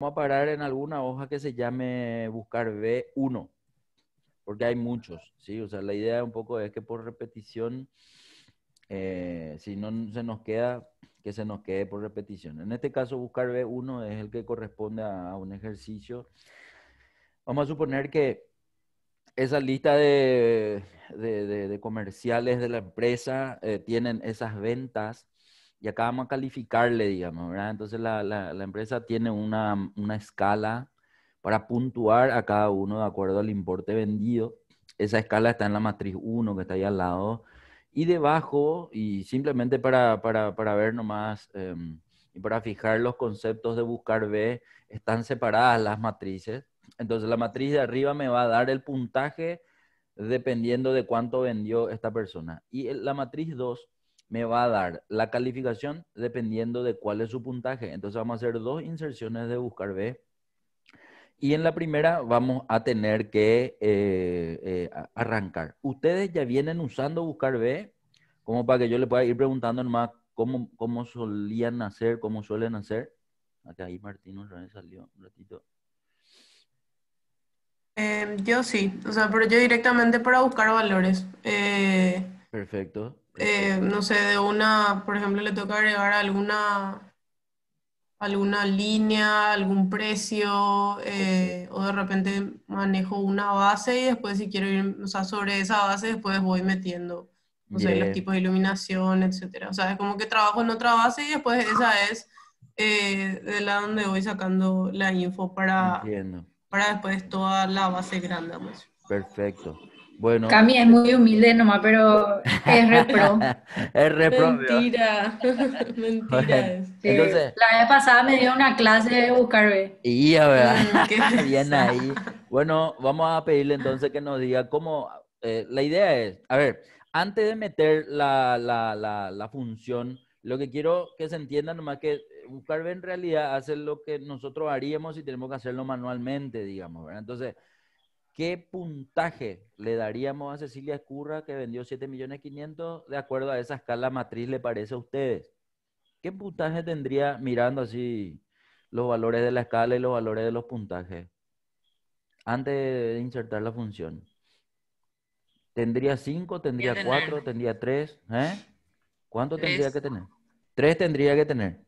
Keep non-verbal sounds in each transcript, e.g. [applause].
vamos a parar en alguna hoja que se llame buscar B1, porque hay muchos, ¿sí? O sea, la idea un poco es que por repetición, eh, si no se nos queda, que se nos quede por repetición. En este caso, buscar B1 es el que corresponde a, un ejercicio. Vamos a suponer que esa lista de, comerciales de la empresa eh, tienen esas ventas y acá vamos a calificarle, digamos, ¿verdad? Entonces la, la, empresa tiene una, mm, una, escala para puntuar a cada uno de acuerdo al importe vendido. Esa escala está en la matriz 1 que está ahí al lado. Y debajo, y simplemente para, para, para ver nomás em, y para fijar los conceptos de buscar B, están separadas las matrices. Entonces la matriz de arriba me va a dar el puntaje dependiendo de cuánto vendió esta persona. Y la matriz 2 me va a dar la calificación dependiendo de cuál es su puntaje. Entonces vamos a hacer dos inserciones de buscar B. Y en la primera vamos a tener que eh, eh, arrancar. Ustedes ya vienen usando buscar B como para que yo le pueda ir preguntando nomás cómo, cómo solían hacer, cómo suelen hacer. Acá ahí Martín salió un ratito. Em, yo sí, o sea, pero yo directamente para buscar valores. Eh, Perfecto. Eh, no sé, de una, por ejemplo, le toca agregar alguna, alguna línea, algún precio, eh, o de repente manejo una base y después si quiero ir, o sea, sobre esa base después voy metiendo, los tipos de iluminación, etc. O sea, es como que trabajo en otra base y después esa es eh, de la donde voy sacando la info para, para después toda la base grande. Perfecto. Bueno. Cami es muy humilde nomás, pero es repro. [laughs] es repro. Mentira. [laughs] Mentira. la vez pasada me dio una clase de buscar Y ya, ¿verdad? Mm, [laughs] Bien ahí. Bueno, vamos a pedirle entonces que nos diga cómo. Eh, la idea es, a ver, antes de meter la, la, la, función, lo que quiero que se entienda nomás que buscar en realidad hace lo que nosotros haríamos y tenemos que hacerlo manualmente, digamos, ¿verdad? Entonces ¿Qué puntaje le daríamos a Cecilia Escurra, que vendió 7.500.000 de acuerdo a esa escala matriz, le parece a ustedes? ¿Qué puntaje tendría mirando así los valores de la escala y los valores de los puntajes? Antes de insertar la función. ¿Tendría 5? ¿Tendría 4? ¿Tendría 3? Eh? ¿Cuánto tendría que tener? 3 tendría que tener.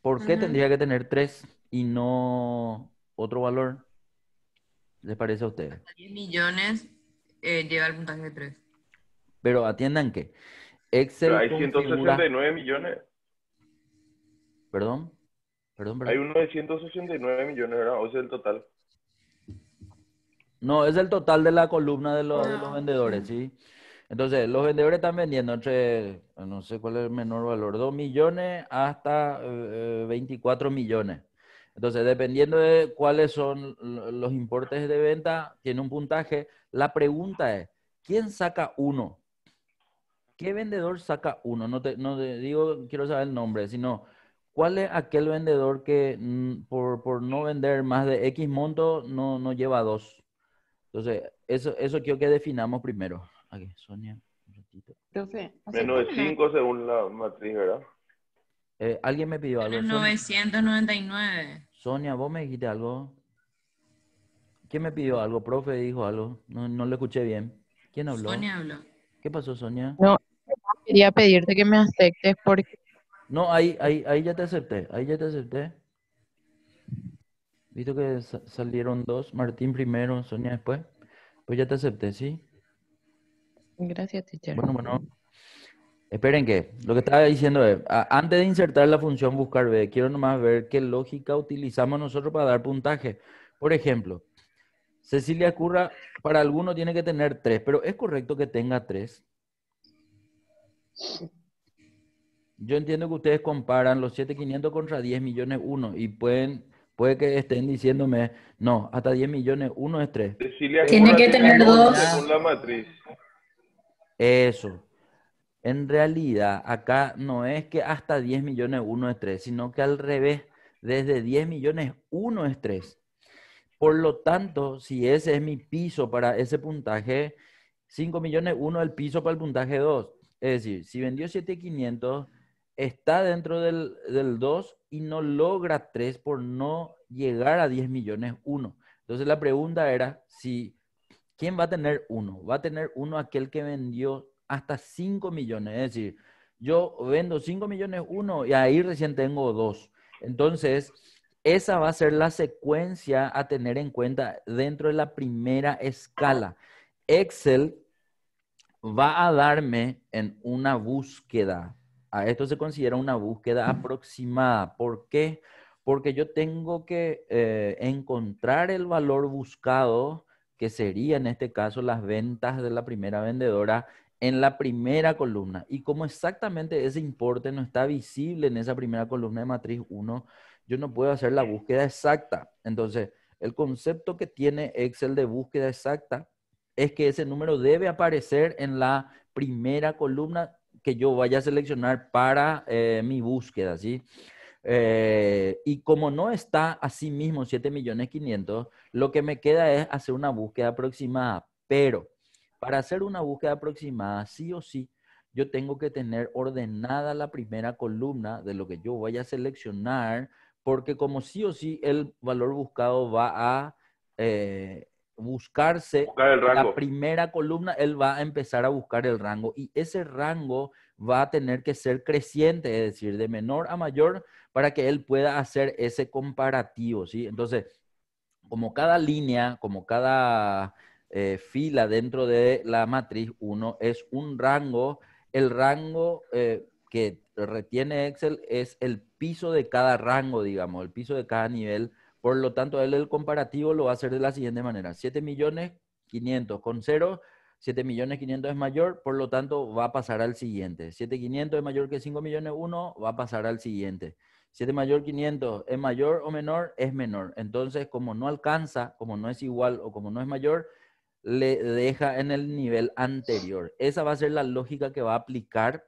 ¿Por qué tendría que tener 3 y no otro valor? les parece a usted? 10 millones eh, lleva el puntaje de 3. Pero atiendan que Excel. hay 169 millones. ¿Perdón? ¿Perdón, Hay uno de millones, ¿verdad? O sea, el total. No, es el total de la columna de los, ah. vendedores, ¿sí? Entonces, los vendedores están vendiendo entre, no sé cuál es el menor valor, 2 millones hasta 24 eh, eh, millones. Entonces, dependiendo de cuáles son los importes de venta, tiene un puntaje. La pregunta es, ¿quién saca uno? ¿Qué vendedor saca uno? No te, no digo, quiero saber el nombre, sino ¿cuál es aquel vendedor que mm, por, no vender más de X monto no, no lleva dos? Entonces, eso, eso quiero que definamos primero. Aquí, Sonia, un ratito. Menos de cinco según la matriz, ¿verdad? Eh, alguien me pidió algo. 999. Sonia, vos me dijiste algo. ¿Quién me pidió algo? ¿Profe dijo algo? No, no lo escuché bien. ¿Quién habló? Sonia habló. ¿Qué pasó, Sonia? No, quería pedirte que me aceptes porque... No, ahí, ahí, ahí ya te acepté, ahí ya te acepté. Visto que salieron dos, Martín primero, Sonia después. Pues ya te acepté, ¿sí? Gracias, teacher. Bueno, bueno, Esperen que, lo que estaba diciendo es, antes de insertar la función buscar B, quiero nomás ver qué lógica utilizamos nosotros para dar puntaje. Por ejemplo, Cecilia Curra, para alguno tiene que tener tres, pero ¿es correcto que tenga tres? Yo entiendo que ustedes comparan los 7.500 contra 10 millones 1 y pueden, puede que estén diciéndome, no, hasta 10 millones uno es 3. Cecilia tiene que tener dos. la matriz. Eso en realidad acá no es que hasta 10 millones uno es 3, sino que al revés, desde 10 millones 1 es 3. Por lo tanto, si ese es mi piso para ese puntaje, 5 millones uno el piso para el puntaje 2. Es decir, si vendió 7,500, está dentro del, 2 y no logra 3 por no llegar a 10 millones 1. Entonces la pregunta era si, ¿quién va a tener uno? Va a tener uno aquel que vendió hasta 5 millones. Es decir, yo vendo 5 millones uno y ahí recién tengo dos. Entonces, esa va a ser la secuencia a tener en cuenta dentro de la primera escala. Excel va a darme en una búsqueda. A esto se considera una búsqueda aproximada. ¿Por qué? Porque yo tengo que eh, encontrar el valor buscado, que sería en este caso las ventas de la primera vendedora, en la primera columna. Y como exactamente ese importe no está visible en esa primera columna de matriz 1, yo no puedo hacer la búsqueda exacta. Entonces, el concepto que tiene Excel de búsqueda exacta es que ese número debe aparecer en la primera columna que yo vaya a seleccionar para eh, mi búsqueda, ¿sí? Eh, y como no está así mismo 7.500.000, lo que me queda es hacer una búsqueda aproximada, pero para hacer una búsqueda aproximada, sí o sí, yo tengo que tener ordenada la primera columna de lo que yo vaya a seleccionar, porque como sí o sí el valor buscado va a eh, buscarse la primera columna, él va a empezar a buscar el rango y ese rango va a tener que ser creciente, es decir, de menor a mayor, para que él pueda hacer ese comparativo, ¿sí? Entonces, como cada línea, como cada eh, fila dentro de la matriz 1 es un rango. El rango eh, que retiene Excel es el piso de cada rango, digamos, el piso de cada nivel. Por lo tanto, él el comparativo lo va a hacer de la siguiente manera. 7 millones 500 con 0, 7 millones 500 es mayor, por lo tanto va a pasar al siguiente. 7.500 es mayor que 5 millones 1, va a pasar al siguiente. 7 mayor 500 es mayor o menor, es menor. Entonces, como no alcanza, como no es igual o como no es mayor, le deja en el nivel anterior. Esa va a ser la lógica que va a aplicar.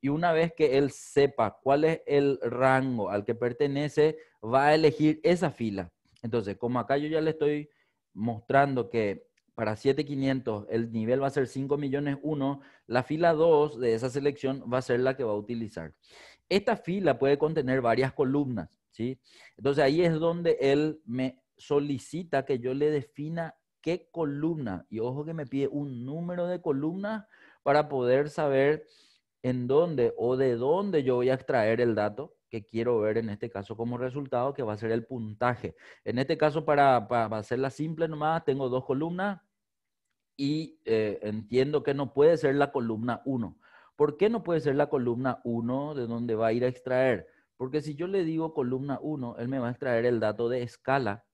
Y una vez que él sepa cuál es el rango al que pertenece, va a elegir esa fila. Entonces, como acá yo ya le estoy mostrando que para 7500 el nivel va a ser 5 millones 1, la fila 2 de esa selección va a ser la que va a utilizar. Esta fila puede contener varias columnas, ¿sí? Entonces ahí es donde él me solicita que yo le defina qué columna. Y ojo que me pide un número de columnas para poder saber en dónde o de dónde yo voy a extraer el dato que quiero ver en este caso como resultado, que va a ser el puntaje. En este caso, para, para hacerla simple nomás, tengo dos columnas y eh, entiendo que no puede ser la columna 1. ¿Por qué no puede ser la columna 1 de dónde va a ir a extraer? Porque si yo le digo columna 1, él me va a extraer el dato de escala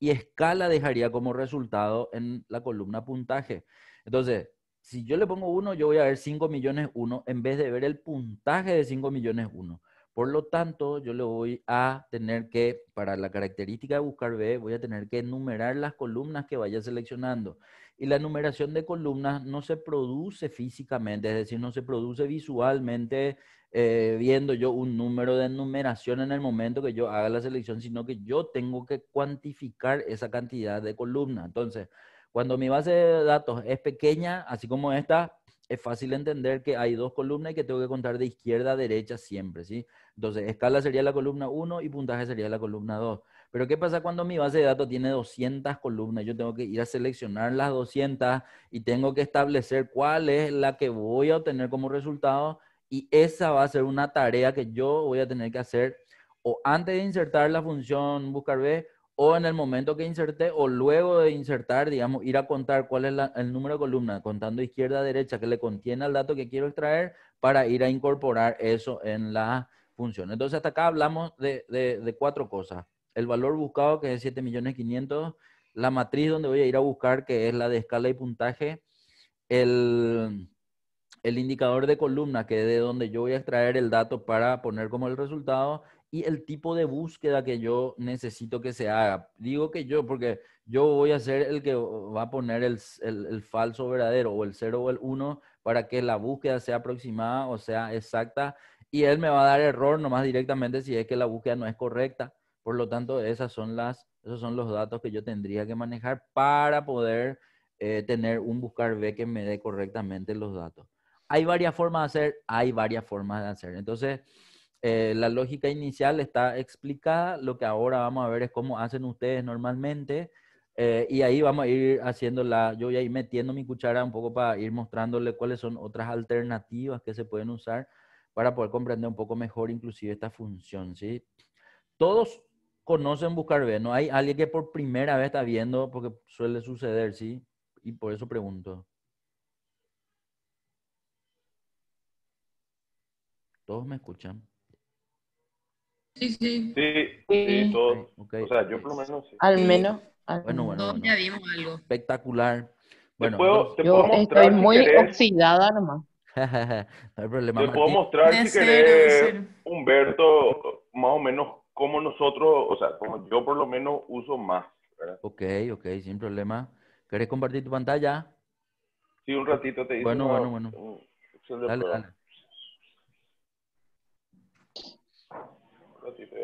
y escala dejaría como resultado en la columna puntaje. Entonces, si yo le pongo 1, yo voy a ver 5 millones 1 en vez de ver el puntaje de 5 millones 1. Por lo tanto, yo le voy a tener que, para la característica de buscar B, voy a tener que enumerar las columnas que vaya seleccionando. Y la numeración de columnas no se produce físicamente, es decir, no se produce visualmente eh, viendo yo un número de enumeración en el momento que yo haga la selección, sino que yo tengo que cuantificar esa cantidad de columnas. Entonces, cuando mi base de datos es pequeña, así como esta, es fácil entender que hay dos columnas y que tengo que contar de izquierda a derecha siempre, ¿sí? Entonces, escala sería la columna 1 y puntaje sería la columna 2. Pero ¿qué pasa cuando mi base de datos tiene 200 columnas? Yo tengo que ir a seleccionar las 200 y tengo que establecer cuál es la que voy a obtener como resultado y esa va a ser una tarea que yo voy a tener que hacer o antes de insertar la función buscar B o en el momento que inserté o luego de insertar, digamos, ir a contar cuál es el número de columna, contando izquierda a derecha que le contiene el dato que quiero extraer para ir a incorporar eso en la función. Entonces hasta acá hablamos de, de cuatro cosas. El valor buscado que es 7.500.000, la matriz donde voy a ir a buscar que es la de escala y puntaje, el el indicador de columna, que es de donde yo voy a extraer el dato para poner como el resultado, y el tipo de búsqueda que yo necesito que se haga. Digo que yo, porque yo voy a ser el que va a poner el, falso verdadero o el 0 o el 1 para que la búsqueda sea aproximada o sea exacta, y él me va a dar error nomás directamente si es que la búsqueda no es correcta. Por lo tanto, esas son las, esos son los datos que yo tendría que manejar para poder eh, tener un buscar B que me dé correctamente los datos hay varias formas de hacer, hay varias formas de hacer. Entonces, eh, la lógica inicial está explicada, lo que ahora vamos a ver es cómo hacen ustedes normalmente eh, y ahí vamos a ir haciendo la, yo voy a ir metiendo mi cuchara un poco para ir mostrándole cuáles son otras alternativas que se pueden usar para poder comprender un poco mejor inclusive esta función, ¿sí? Todos conocen buscar B, no hay alguien que por primera vez está viendo porque suele suceder, ¿sí? Y por eso pregunto. ¿Todos me escuchan? Sí, sí. Sí, sí, todos. O sea, yo por lo menos sí. Al menos. Bueno, bueno. Todos ya algo. Espectacular. Bueno, te puedo, yo mostrar, estoy muy oxidada nomás. [laughs] no hay problema. Te puedo mostrar, si querés, Humberto, más o menos como nosotros, o sea, como yo por lo menos uso más. Ok, ok, sin problema. ¿Querés compartir tu pantalla? Sí, un ratito te digo. Bueno, bueno, bueno, bueno. Dale, dale.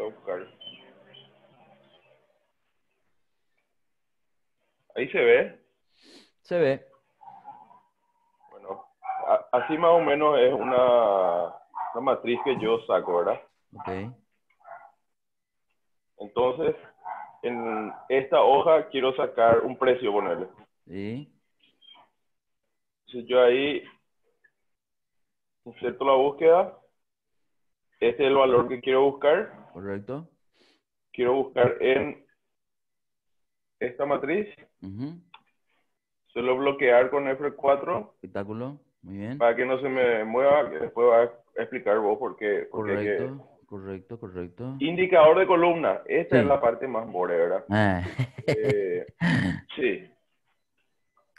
buscar. Ahí se ve. Se ve. Bueno, así más o menos es una, matriz que yo saco, ¿verdad? Ok. Entonces, en esta hoja quiero sacar un precio, ponerle. Si. yo ahí inserto la búsqueda. Este es el valor que quiero buscar. Correcto. Quiero buscar en esta matriz. Suelo Solo bloquear con F4. Espectáculo. Muy bien. Para que no se me mueva, que después va a explicar vos por qué. correcto, correcto, correcto. Indicador de columna. Esta es la parte más more, ah. eh, sí.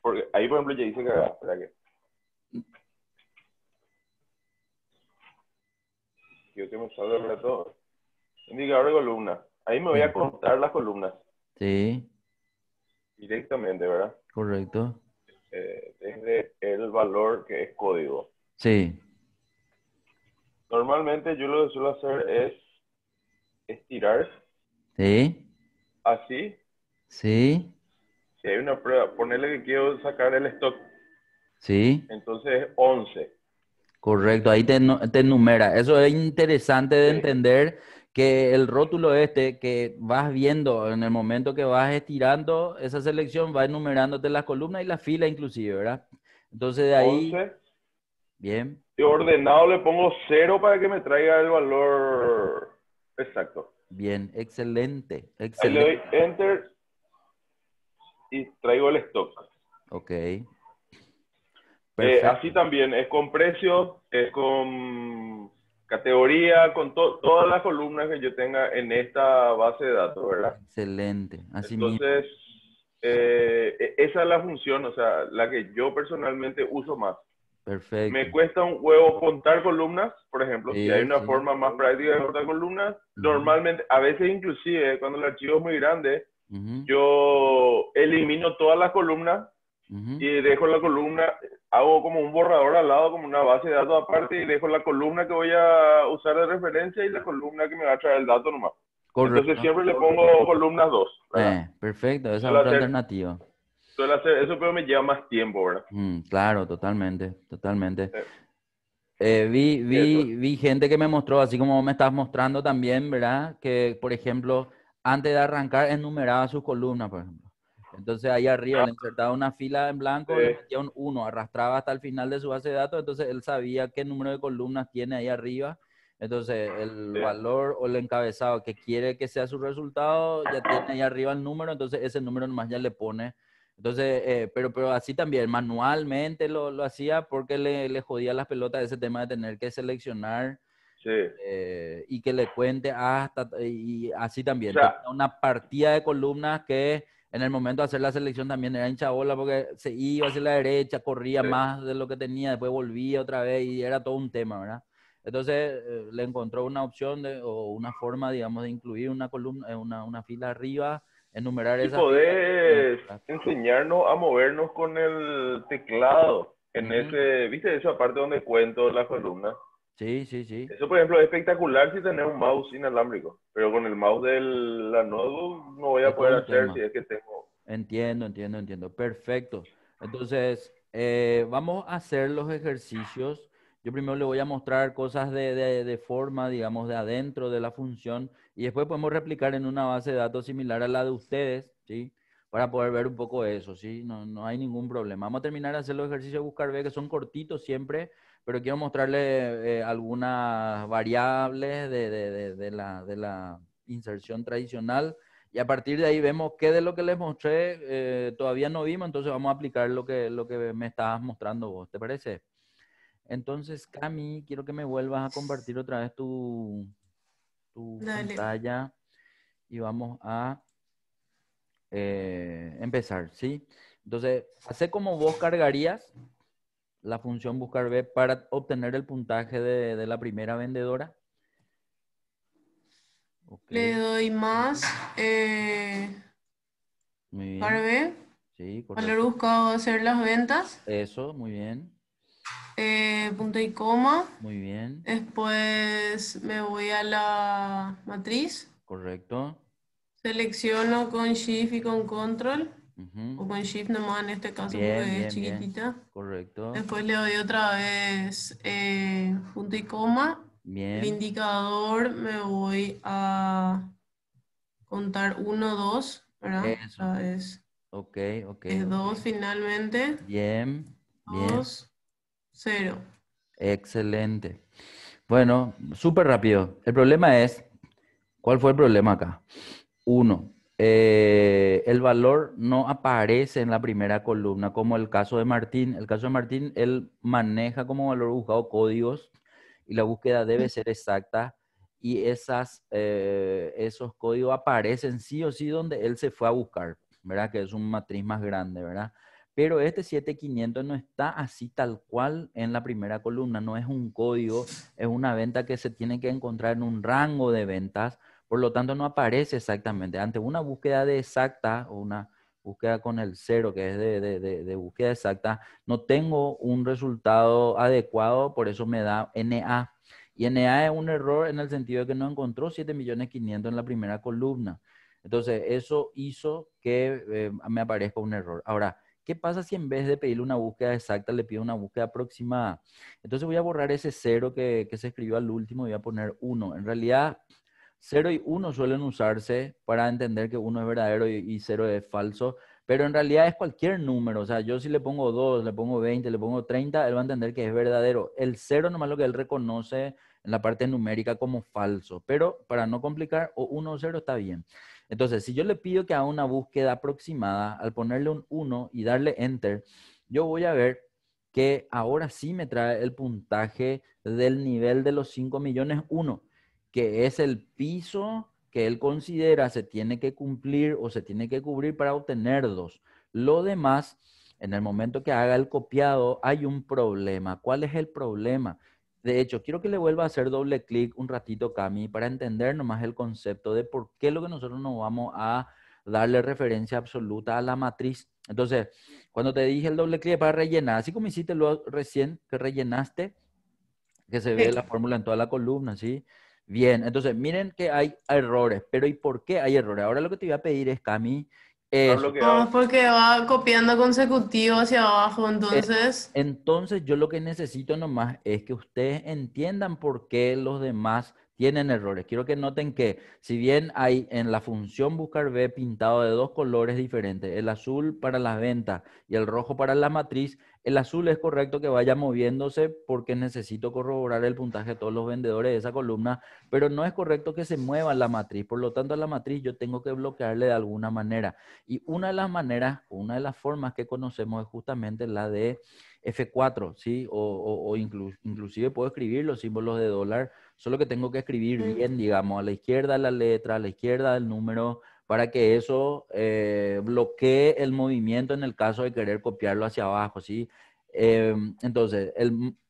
Porque ahí, por ejemplo, ya dice que... Yo que me el Indicador de columna. Ahí me voy a contar las columnas. Sí. Directamente, ¿verdad? Correcto. Eh, desde el valor que es código. Sí. Normalmente yo lo que suelo hacer es estirar. Sí. Así. Sí. Si hay una prueba, ponerle que quiero sacar el stock. Sí. Entonces 11. Correcto, ahí te, enumera. Eso es interesante de entender que el rótulo este que vas viendo en el momento que vas estirando esa selección, va enumerándote las columnas y la fila inclusive, ¿verdad? Entonces de ahí... Bien. Y ordenado le pongo cero para que me traiga el valor exacto. Bien, excelente, excelente. le doy enter y traigo el stock. Ok. Eh, así también, es con precio, es con teoría, con todas las columnas que yo tenga en esta base de datos, ¿verdad? Excelente. Así Entonces, eh, e-, esa es la función, o sea, la que yo personalmente uso más. Perfecto. Me cuesta un huevo contar columnas, por ejemplo, si hay una forma más práctica de contar columnas, normalmente, a veces inclusive, cuando el archivo es muy grande, yo elimino todas las columnas y dejo la columna, hago como un borrador al lado, como una base de datos aparte, y dejo la columna que voy a usar de referencia y la columna que me va a traer el dato nomás. Entonces siempre le ah, pongo columnas dos. Eh, perfecto, esa es otra alternativa. eso, pero me lleva más tiempo, ¿verdad? Mm, claro, totalmente, totalmente. Eh, vi, vi, vi, gente que me mostró, así como me estás mostrando también, ¿verdad? Que, por ejemplo, antes de arrancar, enumeraba sus columnas, por ejemplo. Entonces ahí arriba le ah. insertaba una fila en blanco, y le metía un 1, arrastraba hasta el final de su base de datos, entonces él sabía qué número de columnas tiene ahí arriba. Entonces el valor o el encabezado que quiere que sea su resultado, ya tiene ahí arriba el número, entonces ese número nomás ya le pone. Entonces, eh, pero, pero así también, manualmente lo, hacía porque le, le, jodía las pelotas ese tema de tener que seleccionar eh, y que le cuente hasta, y así también. una partida de columnas que en el momento de hacer la selección también era hincha bola porque se iba hacia la derecha, corría más de lo que tenía, después volvía otra vez y era todo un tema, ¿verdad? Entonces eh, le encontró una opción de, o una forma, digamos, de incluir una columna, eh, una, una fila arriba, enumerar y esa. Ah, enseñarnos a movernos con el teclado en ese, viste, eso aparte donde cuento las columnas. Sí, sí, sí. Eso, por ejemplo, es espectacular si tenemos un mouse inalámbrico, pero con el mouse de la no voy a poder hacer si es que tengo. Entiendo, entiendo, entiendo. Perfecto. Entonces, eh, vamos a hacer los ejercicios. Yo primero le voy a mostrar cosas de, forma, digamos, de adentro de la función y después podemos replicar en una base de datos similar a la de ustedes, ¿sí? Para poder ver un poco eso, ¿sí? No, no hay ningún problema. Vamos a terminar de hacer los ejercicios buscar B, que son cortitos siempre pero quiero mostrarle eh, algunas variables de, de, de, la, de, la, inserción tradicional y a partir de ahí vemos qué de lo que les mostré eh, todavía no vimos, entonces vamos a aplicar lo que, lo que me estabas mostrando vos, ¿te parece? Entonces, Cami, quiero que me vuelvas a compartir otra vez tu, tu pantalla y vamos a eh, empezar, ¿sí? Entonces, hace como vos cargarías la función buscar B para obtener el puntaje de, la primera vendedora? Le doy más eh, para B. Valor buscado hacer las ventas. Eso, muy bien. Eh, punto y coma. Muy bien. Después me voy a la matriz. Correcto. Selecciono con Shift y con Control. O con shift nomás en este caso porque es chiquitita. Correcto. Después le doy otra vez eh, punto y coma. Bien. El indicador me voy a contar 1, 2, ¿verdad? Eso. Otra vez. Ok, ok. Es 2 finalmente. Bien. 2, 0. Excelente. Bueno, súper rápido. El problema es, ¿cuál fue el problema acá? Uno, eh, el valor no aparece en la primera columna, como el caso de Martín. El caso de Martín, él maneja como valor buscado códigos y la búsqueda debe ser exacta y esas, eh, esos códigos aparecen sí o sí donde él se fue a buscar, ¿verdad? Que es un matriz más grande, ¿verdad? Pero este 7500 no está así tal cual en la primera columna, no es un código, es una venta que se tiene que encontrar en un rango de ventas por lo tanto, no aparece exactamente. Ante una búsqueda de exacta o una búsqueda con el cero, que es de, búsqueda exacta, no tengo un resultado adecuado, por eso me da NA. Y NA es un error en el sentido de que no encontró 7.500.000 en la primera columna. Entonces, eso hizo que eh, me aparezca un error. Ahora, ¿qué pasa si en vez de pedirle una búsqueda exacta, le pido una búsqueda aproximada? Entonces voy a borrar ese cero que, que se escribió al último y voy a poner uno. En realidad, 0 y 1 suelen usarse para entender que 1 es verdadero y 0 es falso, pero en realidad es cualquier número. O sea, yo si le pongo 2, le pongo 20, le pongo 30, él va a entender que es verdadero. El 0 nomás lo que él reconoce en la parte numérica como falso, pero para no complicar, o 1 o 0 está bien. Entonces, si yo le pido que haga una búsqueda aproximada, al ponerle un 1 y darle enter, yo voy a ver que ahora sí me trae el puntaje del nivel de los 5 millones 1 que es el piso que él considera se tiene que cumplir o se tiene que cubrir para obtener dos. Lo demás, en el momento que haga el copiado, hay un problema. ¿Cuál es el problema? De hecho, quiero que le vuelva a hacer doble clic un ratito, Cami, para entender nomás el concepto de por qué lo que nosotros no vamos a darle referencia absoluta a la matriz. Entonces, cuando te dije el doble clic para rellenar, así como hiciste lo recién que rellenaste, que se ve la fórmula en toda la columna, ¿sí? Bien, entonces miren que hay errores, pero ¿y por qué hay errores? Ahora lo que te voy a pedir es, Cami, es... No, ah, porque va copiando consecutivo hacia abajo, eh, entonces... Entonces yo lo que necesito nomás es que ustedes entiendan por qué los demás tienen errores. Quiero que noten que si bien hay en la función buscar B pintado de dos colores diferentes, el azul para las ventas y el rojo para la matriz, el azul es correcto que vaya moviéndose porque necesito corroborar el puntaje de todos los vendedores de esa columna, pero no es correcto que se mueva la matriz. Por lo tanto, a la matriz yo tengo que bloquearle de alguna manera. Y una de las maneras, una de las formas que conocemos es justamente la de F4, ¿sí? O, o, inclusive puedo escribir los símbolos de dólar solo que tengo que escribir mm. bien, digamos, a la izquierda la letra, a la izquierda el número, para que eso eh, bloquee el movimiento en el caso de querer copiarlo hacia abajo, ¿sí? Em, entonces,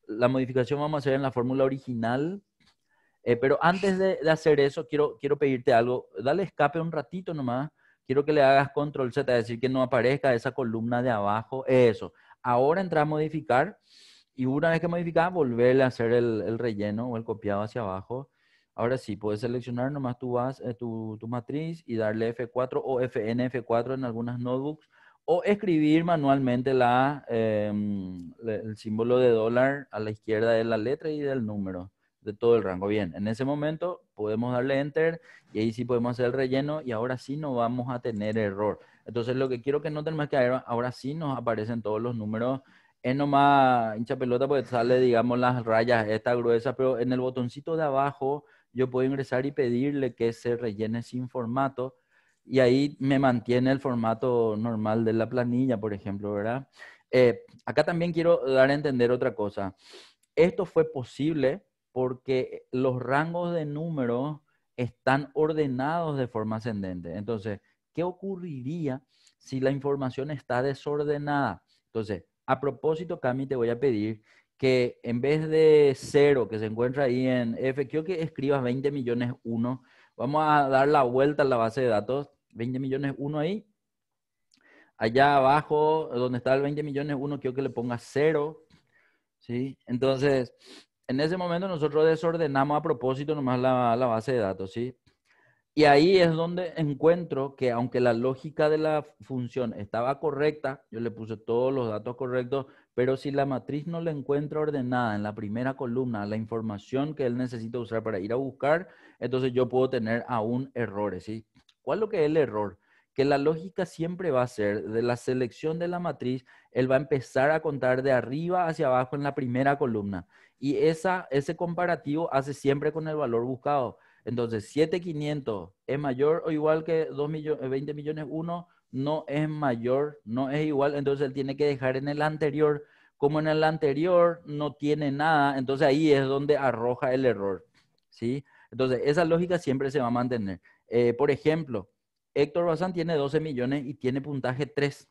la modificación vamos a hacer en la fórmula original, eh, pero antes de, hacer eso, quiero, quiero pedirte algo, dale escape un ratito nomás, quiero que le hagas control Z, es decir, que no aparezca esa columna de abajo, eso. Ahora entra a modificar, y una vez que modificás, volver a hacer el, relleno o el copiado hacia abajo. Ahora sí, puedes seleccionar nomás eh, tu, tu, matriz y darle F4 o fnf 4 en algunas notebooks o escribir manualmente la, em, el símbolo de dólar a la izquierda de la letra y del número de todo el rango. Bien, en ese momento podemos darle enter y ahí sí podemos hacer el relleno y ahora sí no vamos a tener error. Entonces lo que quiero que noten más que ahora sí nos aparecen todos los números es nomás hincha pelota porque sale, digamos, las rayas estas gruesas, pero en el botoncito de abajo yo puedo ingresar y pedirle que se rellene sin formato y ahí me mantiene el formato normal de la planilla, por ejemplo, ¿verdad? Eh, acá también quiero dar a entender otra cosa. Esto fue posible porque los rangos de números están ordenados de forma ascendente. Entonces, ¿qué ocurriría si la información está desordenada? Entonces, a propósito, Cami, te voy a pedir que en vez de cero que se encuentra ahí en F, quiero que escribas 20 millones 1. Vamos a dar la vuelta a la base de datos. 20 millones 1 ahí. Allá abajo, donde está el 20 millones 1, quiero que le pongas cero. ¿Sí? Entonces, en ese momento nosotros desordenamos a propósito nomás la, la base de datos, ¿sí? Y ahí es donde encuentro que aunque la lógica de la función estaba correcta, yo le puse todos los datos correctos, pero si la matriz no la encuentra ordenada en la primera columna, la información que él necesita usar para ir a buscar, entonces yo puedo tener aún errores. ¿Cuál es lo que es el error? Que la lógica siempre va a ser de la selección de la matriz, él va a empezar a contar de arriba hacia abajo en la primera columna. Y ese comparativo hace siempre con el valor buscado. Entonces, 7.500 es mayor o igual que 2 20 eh, millones 1, no es mayor, no es igual, entonces él tiene que dejar en el anterior. Como en el anterior no tiene nada, entonces ahí es donde arroja el error, ¿sí? Entonces, esa lógica siempre se va a mantener. Eh, por ejemplo, Héctor Bazán tiene 12 millones y tiene puntaje 3.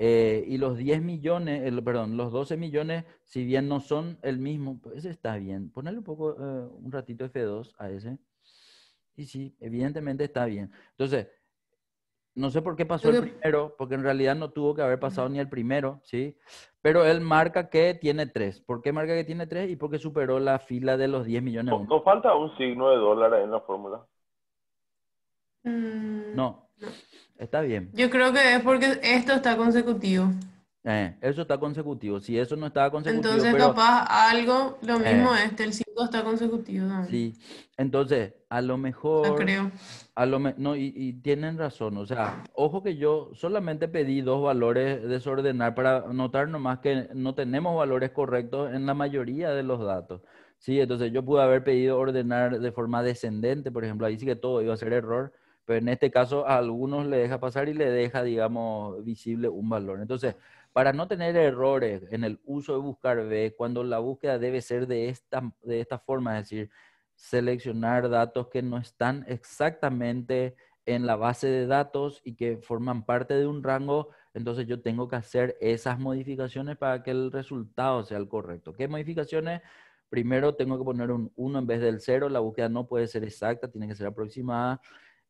Eh, y los 10 millones, perdón, los 12 millones, si bien no son el mismo, pues está bien. Ponerle un poco, eh, un ratito F2 a ese. Y sí, evidentemente está bien. Entonces, no sé por qué pasó el primero, porque en realidad no tuvo que haber pasado ni el primero, ¿sí? Pero él marca que tiene tres. ¿Por qué marca que tiene tres? Y porque superó la fila de los 10 millones. ¿No, falta un signo de dólar en la fórmula? Mm, no. no. Está bien. Yo creo que es porque esto está consecutivo. Eh, eso está consecutivo. Si eso no estaba consecutivo. Entonces, pero, capaz algo, lo eh. mismo este, el 5 está consecutivo. también. Sí. Entonces, a lo mejor. No creo. A lo no, y, y, tienen razón. O sea, ojo que yo solamente pedí dos valores desordenar para notar nomás que no tenemos valores correctos en la mayoría de los datos. Sí, entonces yo pude haber pedido ordenar de forma descendente, por ejemplo, ahí sí que todo iba a ser error pero en este caso a algunos le deja pasar y le deja, digamos, visible un valor. Entonces, para no tener errores en el uso de buscar B, cuando la búsqueda debe ser de esta, de esta forma, es decir, seleccionar datos que no están exactamente en la base de datos y que forman parte de un rango, entonces yo tengo que hacer esas modificaciones para que el resultado sea el correcto. ¿Qué modificaciones? Primero tengo que poner un 1 en vez del 0, la búsqueda no puede ser exacta, tiene que ser aproximada.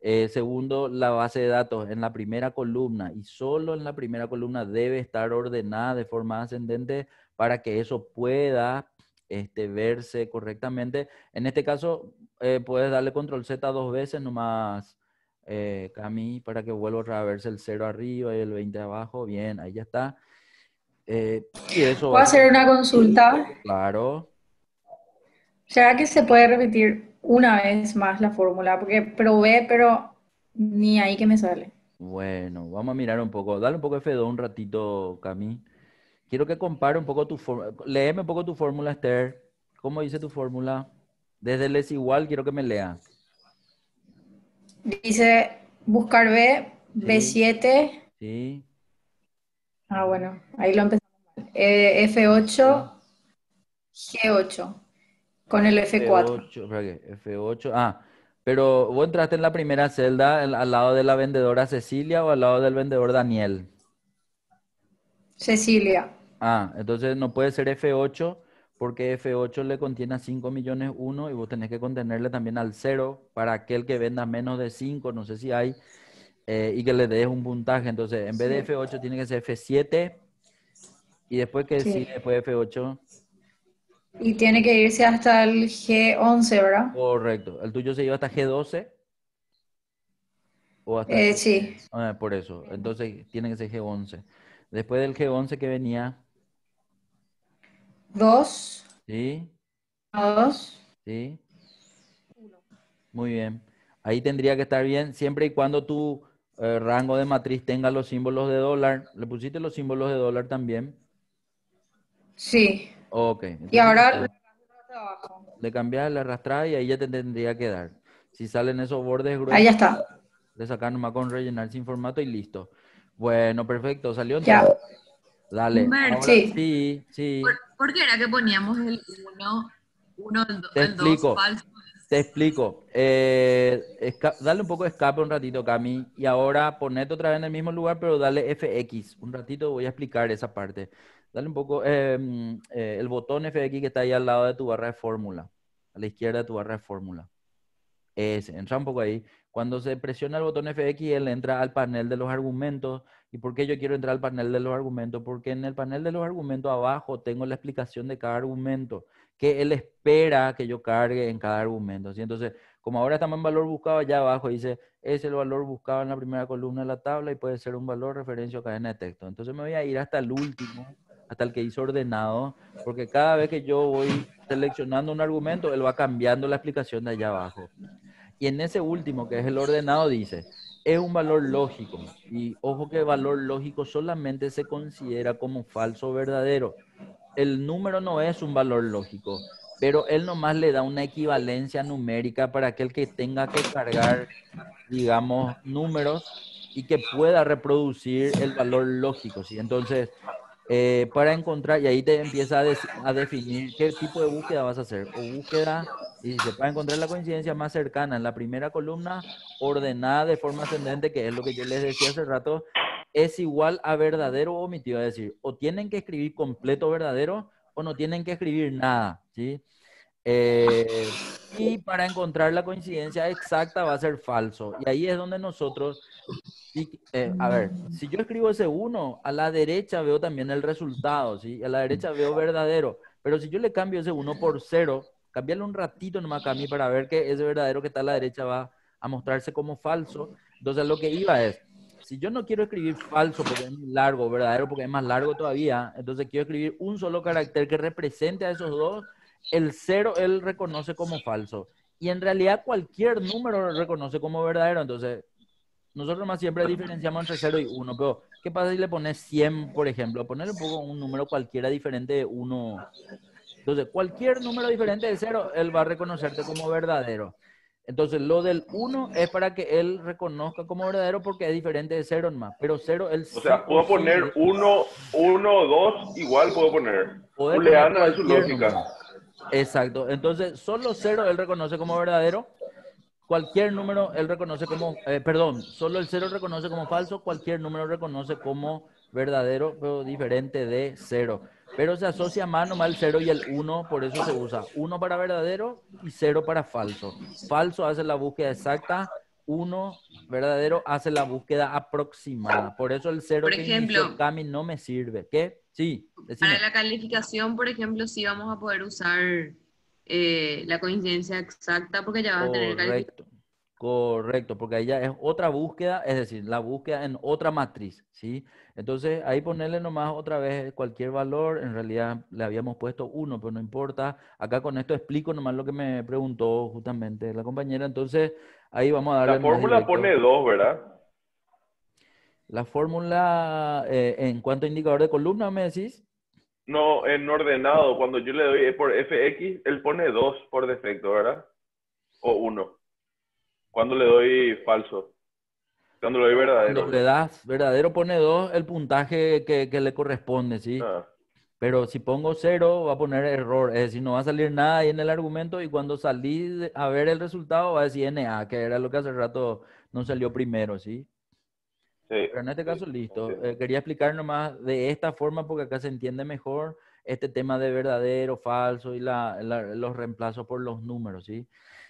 Eh, segundo, la base de datos en la primera columna y solo en la primera columna debe estar ordenada de forma ascendente para que eso pueda este, verse correctamente. En este caso, eh, puedes darle control Z dos veces nomás, eh, Cami, para que vuelva a verse el 0 arriba y el 20 abajo. Bien, ahí ya está. Eh, y eso hacer una consulta? Claro. ¿Será que se puede repetir una vez más la fórmula? Porque probé, pero ni ahí que me sale. Bueno, vamos a mirar un poco. Dale un poco F2 un ratito, Cami. Quiero que compare un poco tu fórmula. Léeme un poco tu fórmula, Esther. ¿Cómo dice tu fórmula? Desde el es igual, quiero que me leas. Dice buscar B, B7. Sí. Ah, bueno, ahí lo empezamos. Eh, F8, G8. Con el F4. F8, ah. Pero vos entraste en la primera celda al lado de la vendedora Cecilia o al lado del vendedor Daniel. Cecilia. Ah, entonces no puede ser F8 porque F8 le contiene a 5 millones 1 y vos tenés que contenerle también al 0 para aquel que venda menos de 5, no sé si hay, eh, y que le des un puntaje. Entonces, en vez de F8 tiene que ser F7 y después que sí. sigue después F8. Y tiene que irse hasta el G11, ¿verdad? Correcto. ¿El tuyo se iba hasta G12? Eh, sí. Ah, por eso. Entonces tiene que ser G11. Después del G11 que venía. 2. Sí. 2. Sí. Muy bien. Ahí tendría que estar bien siempre y cuando tu eh, rango de matriz tenga los símbolos de dólar. ¿Le pusiste los símbolos de dólar también? Sí. Ok. y ahora le, cambias la arrastrada y ahí ya te tendría que dar. Si salen esos bordes gruesos. Ahí ya está. De sacar nomás con rellenar sin formato y listo. Bueno, perfecto. Salió Ya. Dale. sí. ¿Por, qué era que poníamos el 1, 1, el 2 falso? Te explico. Eh, dale un poco de escape un ratito, Cami. Y ahora ponete otra vez en el mismo lugar, pero dale FX. Un ratito voy a explicar esa parte. Dale un poco em, eh, el botón FX que está ahí al lado de tu barra de fórmula, a la izquierda de tu barra de fórmula. Es, entra un poco ahí. Cuando se presiona el botón FX, él entra al panel de los argumentos. ¿Y por qué yo quiero entrar al panel de los argumentos? Porque en el panel de los argumentos abajo tengo la explicación de cada argumento, que él espera que yo cargue en cada argumento. Entonces, como ahora estamos en valor buscado, allá abajo dice, es el valor buscado en la primera columna de la tabla y puede ser un valor referencia o cadena de texto. Entonces me voy a ir hasta el último hasta el que hizo ordenado, porque cada vez que yo voy seleccionando un argumento, él va cambiando la explicación de allá abajo. Y en ese último, que es el ordenado, dice, es un valor lógico. Y ojo que valor lógico solamente se considera como falso o verdadero. El número no es un valor lógico, pero él nomás le da una equivalencia numérica para aquel que tenga que cargar, digamos, números y que pueda reproducir el valor lógico. Entonces, eh, para encontrar, y ahí te empieza a, definir qué tipo de búsqueda vas a hacer. O búsqueda, y se va a encontrar la coincidencia más cercana en la primera columna, ordenada de forma ascendente, que es lo que yo les decía hace rato, es igual a verdadero o omitido. Es decir, o tienen que escribir completo verdadero o no tienen que escribir nada, ¿sí? sí eh, y para encontrar la coincidencia exacta va a ser falso. Y ahí es donde nosotros, eh, a ver, si yo escribo ese 1, a la derecha veo también el resultado, ¿sí? A la derecha veo verdadero, pero si yo le cambio ese 1 por 0, cambiarle un ratito nomás a mí para ver que ese verdadero que está a la derecha va a mostrarse como falso. Entonces lo que iba es, si yo no quiero escribir falso porque es largo, verdadero porque es más largo todavía, entonces quiero escribir un solo carácter que represente a esos dos el cero él reconoce como falso y en realidad cualquier número lo reconoce como verdadero. Entonces, nosotros más siempre diferenciamos entre 0 y 1, pero ¿qué pasa si le pones 100, por ejemplo? poner un poco un número cualquiera diferente de 1. Entonces, cualquier número diferente de 0, él va a reconocerte como verdadero. Entonces, lo del 1 es para que él reconozca como verdadero porque es diferente de 0 más. Pero 0, él... O sea, puedo poner 1, 1, 2, igual puedo poner. le Juliana su lógica. Exacto. Entonces, solo cero él reconoce como verdadero. Cualquier número él reconoce como, eh, perdón, solo el cero reconoce como falso, cualquier número reconoce como verdadero, pero diferente de cero. Pero se asocia más nomás el 0 y el 1, por eso se usa uno para verdadero y cero para falso. Falso hace la búsqueda exacta, uno verdadero hace la búsqueda aproximada. Por eso el cero que ejemplo, inició no me sirve. ¿Qué? Sí. Para la calificación, por ejemplo, sí vamos a poder usar eh, la coincidencia exacta porque ya vas a tener calificación. Correcto, porque ahí ya es otra búsqueda, es decir, la búsqueda en otra matriz, ¿sí? Entonces, ahí ponerle nomás otra vez cualquier valor, en realidad le habíamos puesto uno, pero no importa. Acá con esto explico nomás lo que me preguntó justamente la compañera, entonces ahí vamos a darle La fórmula pone dos, ¿verdad? La fórmula, eh, en cuanto a indicador de columna me decís? No, en ordenado. Cuando yo le doy e por FX, él pone 2 por defecto, ¿verdad? O 1. Cuando le doy falso. Cuando le doy verdadero. Cuando le das verdadero, pone 2 el puntaje que, le corresponde, ¿sí? Ah. Pero si pongo 0, va a poner error. Es decir, no va a salir nada ahí en el argumento y cuando salí a ver el resultado, va a decir NA, que era lo que hace rato no salió primero, ¿sí? Pero en este caso, listo. Eh, quería explicar nomás de esta forma porque acá se entiende mejor este tema de verdadero, falso y los reemplazos por los números, ¿sí?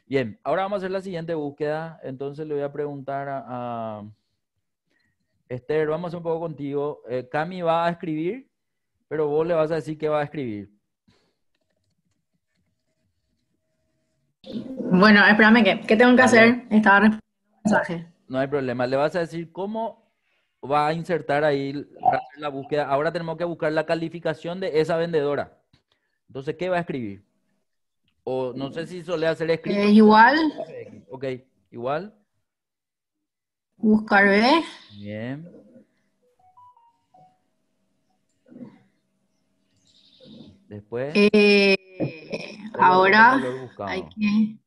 Bien, ahora vamos a hacer la siguiente búsqueda. Entonces le voy a preguntar a, Esther, vamos un poco contigo. Eh, Cami va a escribir, pero vos le vas a decir qué va a escribir. Bueno, espérame, ¿qué, qué tengo que hacer? Estaba respondiendo un mensaje. No hay problema. Le vas a decir cómo va a insertar ahí la búsqueda. Ahora tenemos que buscar la calificación de esa vendedora. Entonces, ¿qué va a escribir? O no sé si suele hacer escribir. Eh, igual. Ok, igual. Buscar B. Bien. Después. Eh, ahora hay que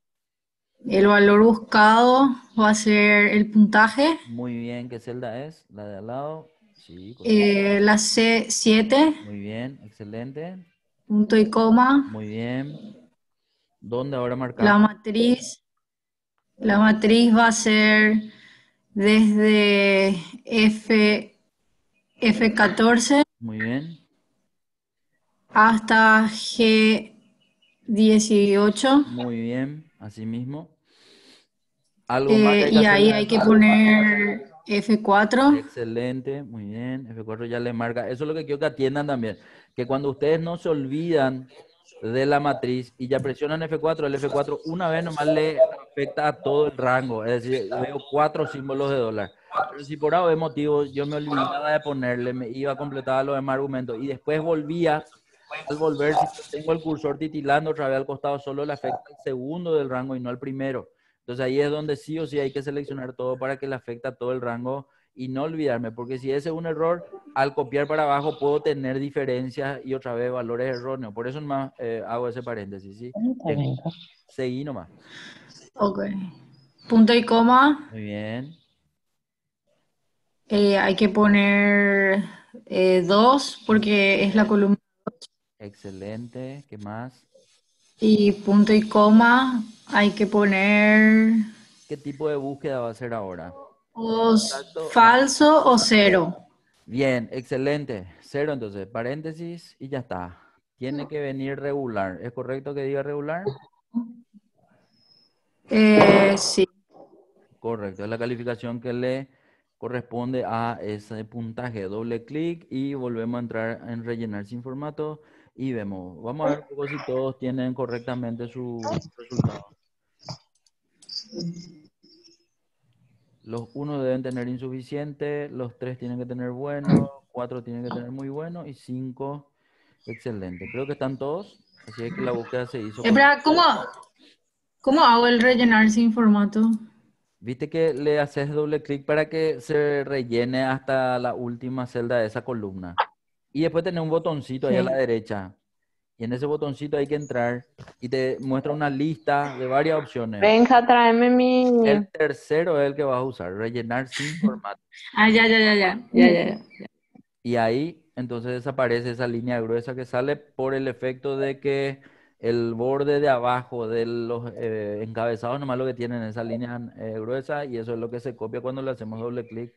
el valor buscado va a ser el puntaje. Muy bien, ¿qué celda es? La de al lado. Sí, eh, la C7. Muy bien, excelente. Punto y coma. Muy bien. ¿Dónde ahora marcamos? La matriz. La matriz va a ser desde F, F14. Muy bien. Hasta G18. Muy bien así mismo. ¿Algo eh, más y ahí hay que poner F4. Excelente, muy bien. F4 ya le marca. Eso es lo que quiero que atiendan también. Que cuando ustedes no se olvidan de la matriz y ya presionan F4, el F4 una vez nomás le afecta a todo el rango. Es decir, veo cuatro símbolos de dólar. Pero si por algún motivo yo me olvidaba de ponerle, me iba a completar los demás argumentos y después volvía al volver, si tengo el cursor titilando otra vez al costado, solo le afecta al segundo del rango y no al primero. Entonces ahí es donde sí o sí hay que seleccionar todo para que le afecta todo el rango y no olvidarme, porque si ese es un error, al copiar para abajo puedo tener diferencias y otra vez valores erróneos. Por eso nomás más eh, hago ese paréntesis, ¿sí? Ah, seguí nomás. Ok. Punto y coma. Muy bien. Eh, hay que poner eh, dos porque es la columna Excelente. ¿Qué más? Y punto y coma, hay que poner... ¿Qué tipo de búsqueda va a ser ahora? falso o cero. Bien, excelente. Cero entonces, paréntesis y ya está. Tiene que venir regular. ¿Es correcto que diga regular? Eh, sí. Correcto, es la calificación que le corresponde a ese puntaje. Doble clic y volvemos a entrar en rellenar sin formato y vemos. Vamos a ver si todos tienen correctamente su resultado. Los uno deben tener insuficiente, los tres tienen que tener bueno, cuatro tienen que tener muy bueno y cinco excelente. Creo que están todos, así es que la búsqueda se hizo. ¿cómo, ¿cómo hago el rellenar sin formato? Viste que le haces doble clic para que se rellene hasta la última celda de esa columna. Y después tenés un botoncito ahí a la derecha. Y en ese botoncito hay que entrar y te muestra una lista de varias opciones. Venga, tráeme mi... El tercero es el que vas a usar, rellenar sin [laughs] formato. Ah, ya, ya, ya, ya, ya, ya, Y ahí entonces desaparece esa línea gruesa que sale por el efecto de que el borde de abajo de los eh, encabezados nomás lo que tienen esa línea eh, gruesa y eso es lo que se copia cuando le hacemos doble clic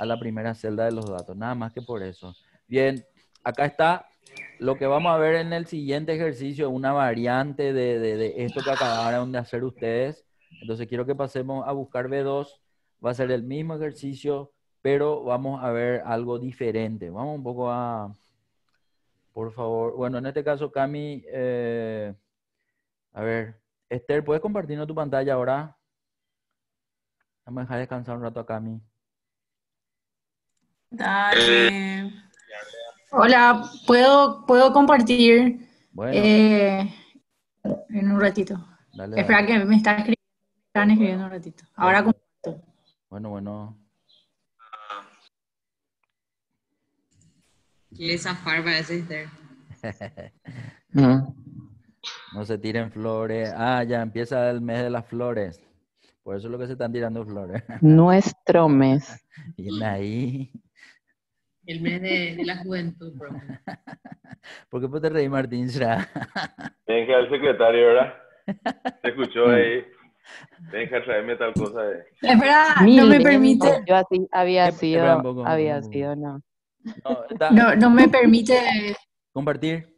a la primera celda de los datos, nada más que por eso. Bien, acá está lo que vamos a ver en el siguiente ejercicio, una variante de, esto que acabaron de hacer ustedes. Entonces quiero que pasemos a buscar B2. Va a ser el mismo ejercicio, pero vamos a ver algo diferente. Vamos un poco a, por favor, bueno, en este caso, Cami, eh, a ver, Esther, ¿puedes compartirnos tu pantalla ahora? Vamos a dejar descansar un rato a Cami. Dale. Eh, Hola, ¿puedo, puedo compartir eh, en un ratito? Espera que me están escribiendo, un ratito. Ahora comparto. Bueno, bueno. Ah. es [laughs] no se tiren flores. Ah, ya empieza el mes de las flores. Por eso es lo que se están tirando flores. Nuestro mes. Y [laughs] ahí. El mes de, la juventud, bro. [laughs] ¿Por qué puede reí, Martín? ya? al secretario, ¿verdad? [laughs] Se escuchó ahí. Ven que traerme tal cosa. De... Espera, no me permite. Yo así había sido, había sido, no. No, no, me permite. Compartir.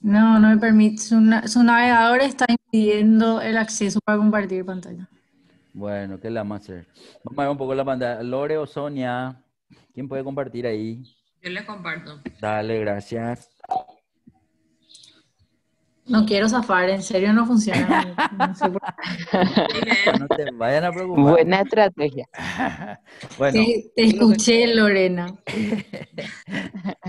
No, no me permite. Su, su navegador está impidiendo el acceso para compartir pantalla. Bueno, ¿qué la vamos hacer? Vamos a ver un poco la pantalla. Lore o Sonia. ¿Quién puede compartir ahí? Yo le comparto. Dale, gracias. No quiero zafar, en serio no funciona. [laughs] No, te vayan a preocupar. Buena estrategia. [laughs] te escuché, Lorena. [laughs]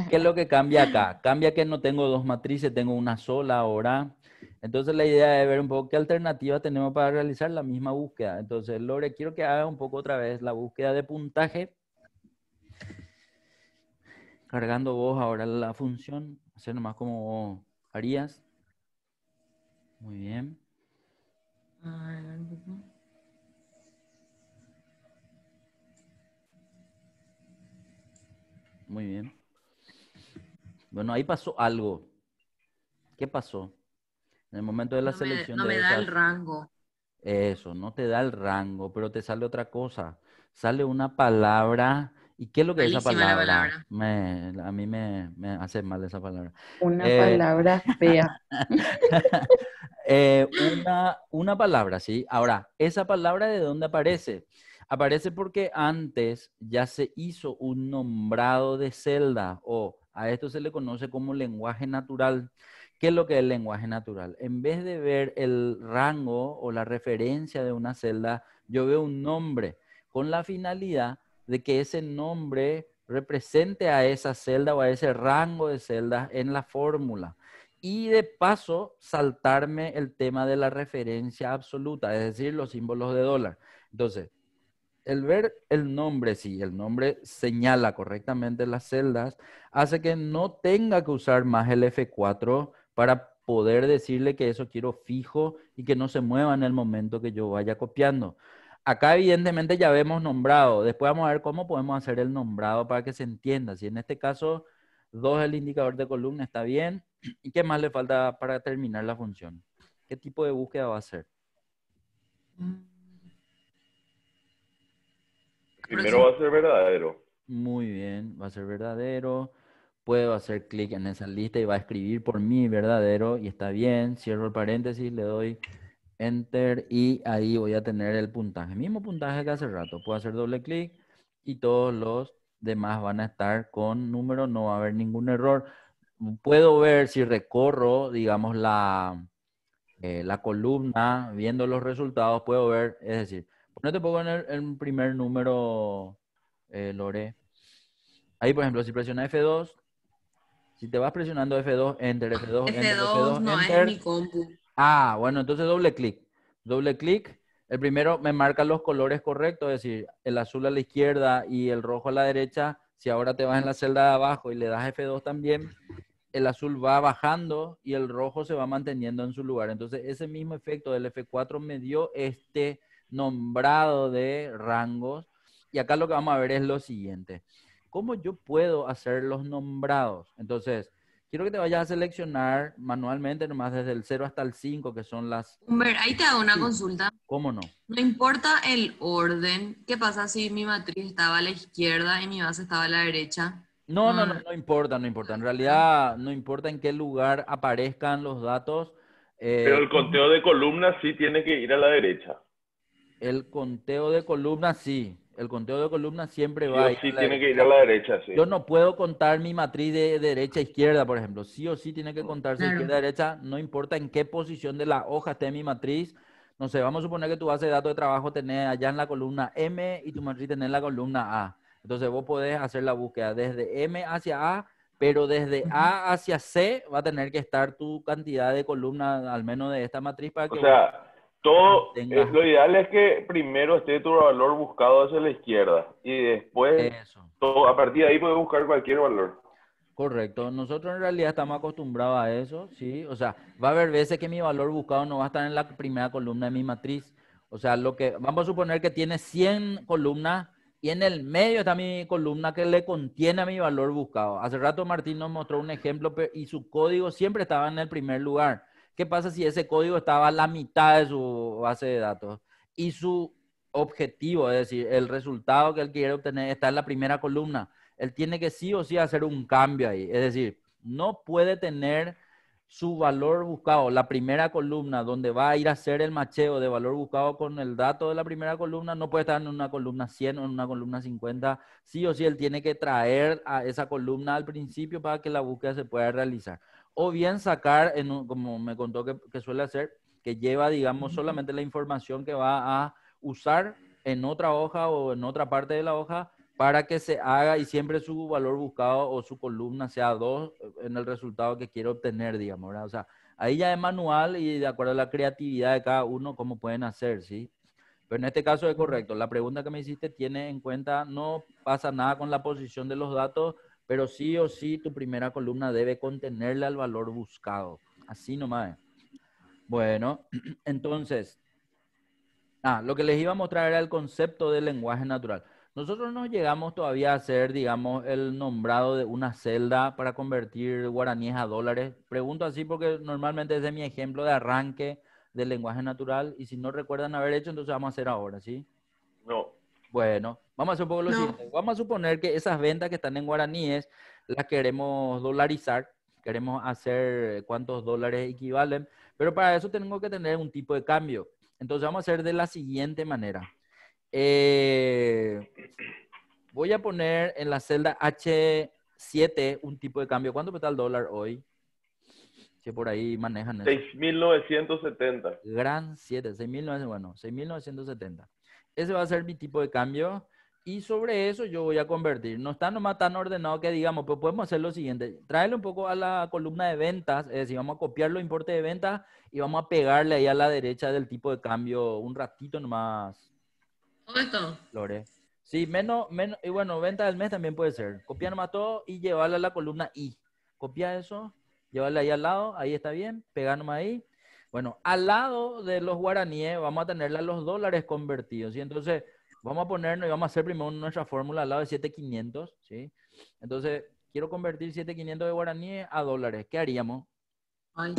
¿Qué es lo que cambia acá? Cambia que no tengo dos matrices, tengo una sola ahora. Entonces la idea es ver un poco qué alternativa tenemos para realizar la misma búsqueda. Entonces, Lore, quiero que haga un poco otra vez la búsqueda de puntaje cargando vos ahora la función, hacer nomás como harías. Muy bien. Muy bien. Bueno, ahí pasó algo. ¿Qué pasó? En el momento de la selección. no me da el rango. Eso, no te da el rango, pero te sale otra cosa. Sale una palabra ¿Y qué es lo que es esa palabra? a mí me, hace mal esa palabra. Una eh, palabra [laughs] fea. [laughs] Eh, una, una palabra, sí. Ahora, ¿esa palabra de dónde aparece? Aparece porque antes ya se hizo un nombrado de celda o a esto se le conoce como lenguaje natural. ¿Qué es lo que es el lenguaje natural? En vez de ver el rango o la referencia de una celda, yo veo un nombre con la finalidad de que ese nombre represente a esa celda o a ese rango de celdas en la fórmula. Y de paso, saltarme el tema de la referencia absoluta, es decir, los símbolos de dólar. Entonces, el ver el nombre, si el nombre señala correctamente las celdas, hace que no tenga que usar más el F4 para poder decirle que eso quiero fijo y que no se mueva en el momento que yo vaya copiando acá evidentemente ya vemos nombrado. Después vamos a ver cómo podemos hacer el nombrado para que se entienda. Si en este caso 2 el indicador de columna está bien. [clears throat] ¿Y qué más le falta para terminar la función? ¿Qué tipo de búsqueda va a ser? Primero va a ser verdadero. Muy bien, va a ser verdadero. Puedo hacer clic en esa lista y va a escribir por mí verdadero y está bien. Cierro el paréntesis, le doy Enter y ahí voy a tener el puntaje. Mismo puntaje que hace rato. Puedo hacer doble clic y todos los demás van a estar con número. No va a haber ningún error. Puedo ver si recorro, digamos, la, eh, la columna, viendo los resultados, puedo ver, es decir, no te puedo poner el, primer número, eh, Lore. Ahí, por ejemplo, si presiona F2, si te vas presionando F2, Enter, F2, no es mi Ah, bueno, entonces doble clic. Doble clic. El primero me marca los colores correctos, es decir, el azul a la izquierda y el rojo a la derecha. Si ahora te vas en la celda de abajo y le das F2 también, el azul va bajando y el rojo se va manteniendo en su lugar. Entonces, ese mismo efecto del F4 me dio este nombrado de rangos. Y acá lo que vamos a ver es lo siguiente. ¿Cómo yo puedo hacer los nombrados? Entonces, Quiero que te vayas a seleccionar manualmente, nomás desde el 0 hasta el 5, que son las... Humber, ahí te hago una consulta. ¿Cómo no? No importa el orden. ¿Qué pasa si mi matriz estaba a la izquierda y mi base estaba a la derecha? No, no, ah. no, no, importa, no importa. En realidad, no importa en qué lugar aparezcan los datos. Eh, Pero el conteo de columnas sí tiene que ir a la derecha. El conteo de columnas sí. El conteo de columnas siempre va. a tiene que ir a la derecha, sí. Yo no puedo contar mi matriz de derecha a izquierda, por ejemplo. Sí o sí tiene que contarse izquierda a derecha, no importa en qué posición de la hoja esté mi matriz. No sé, vamos a suponer que tu base de datos de trabajo tenés allá en la columna M y tu matriz tenés en la columna A. Entonces vos podés hacer la búsqueda desde M hacia A, pero desde A hacia C va a tener que estar tu cantidad de columnas, al menos de esta matriz, para que... Todo, lo ideal es que primero esté tu valor buscado hacia la izquierda y después, Todo, a partir de ahí puedes buscar cualquier valor. Correcto, nosotros en realidad estamos acostumbrados a eso, ¿sí? O sea, va a haber veces que mi valor buscado no va a estar en la primera columna de mi matriz. O sea, lo que vamos a suponer que tiene 100 columnas y en el medio está mi columna que le contiene a mi valor buscado. Hace rato Martín nos mostró un ejemplo y su código siempre estaba en el primer lugar. ¿Qué pasa si ese código estaba a la mitad de su base de datos y su objetivo, es decir, el resultado que él quiere obtener está en la primera columna? Él tiene que sí o sí hacer un cambio ahí. Es decir, no puede tener su valor buscado, la primera columna donde va a ir a hacer el macheo de valor buscado con el dato de la primera columna, no puede estar en una columna 100 o en una columna 50. Sí o sí, él tiene que traer a esa columna al principio para que la búsqueda se pueda realizar o bien sacar, como me contó que, que, suele hacer, que lleva, digamos, solamente la información que va a usar en otra hoja o en otra parte de la hoja para que se haga y siempre su valor buscado o su columna sea 2 en el resultado que quiere obtener, digamos, ¿verdad? O sea, ahí ya es manual y de acuerdo a la creatividad de cada uno, cómo pueden hacer, ¿sí? Pero en este caso es correcto. La pregunta que me hiciste tiene en cuenta, no pasa nada con la posición de los datos, pero sí o sí tu primera columna debe contenerle al valor buscado. Así nomás. Bueno, [clears throat] entonces, ah, lo que les iba a mostrar era el concepto del lenguaje natural. Nosotros no llegamos todavía a hacer, digamos, el nombrado de una celda para convertir guaraníes a dólares. Pregunto así porque normalmente es de mi ejemplo de arranque del lenguaje natural y si no recuerdan haber hecho, entonces vamos a hacer ahora, ¿sí? No, bueno, vamos a hacer un poco lo siguiente. Vamos a suponer que esas ventas que están en guaraníes las queremos dolarizar, queremos hacer cuántos dólares equivalen, pero para eso tengo que tener un tipo de cambio. Entonces vamos a hacer de la siguiente manera. Eh, voy a poner en la celda H7 un tipo de cambio. ¿Cuánto está el dólar hoy? Que por ahí manejan. 6.970. Gran 7, 6.970. Bueno, 6.970. Ese va a ser mi tipo de cambio. Y sobre eso yo voy a convertir. No está nomás tan ordenado que digamos, pues podemos hacer lo siguiente. Tráelo un poco a la columna de ventas, es decir, vamos a copiar los importes de ventas y vamos a pegarle ahí a la derecha del tipo de cambio un ratito nomás. Todo está Lore. Sí, menos, menos, y bueno, venta del mes también puede ser. Copiar nomás todo y llevarla a la columna I. Copia eso, llevarla ahí al lado, ahí está bien, pegar nomás ahí bueno, al lado de los guaraníes vamos a tener los dólares convertidos, y Entonces, vamos a ponernos y vamos a hacer primero nuestra fórmula al lado de 7,500, ¿sí? Entonces, quiero convertir 7,500 de guaraníes a dólares. ¿Qué haríamos? Ay.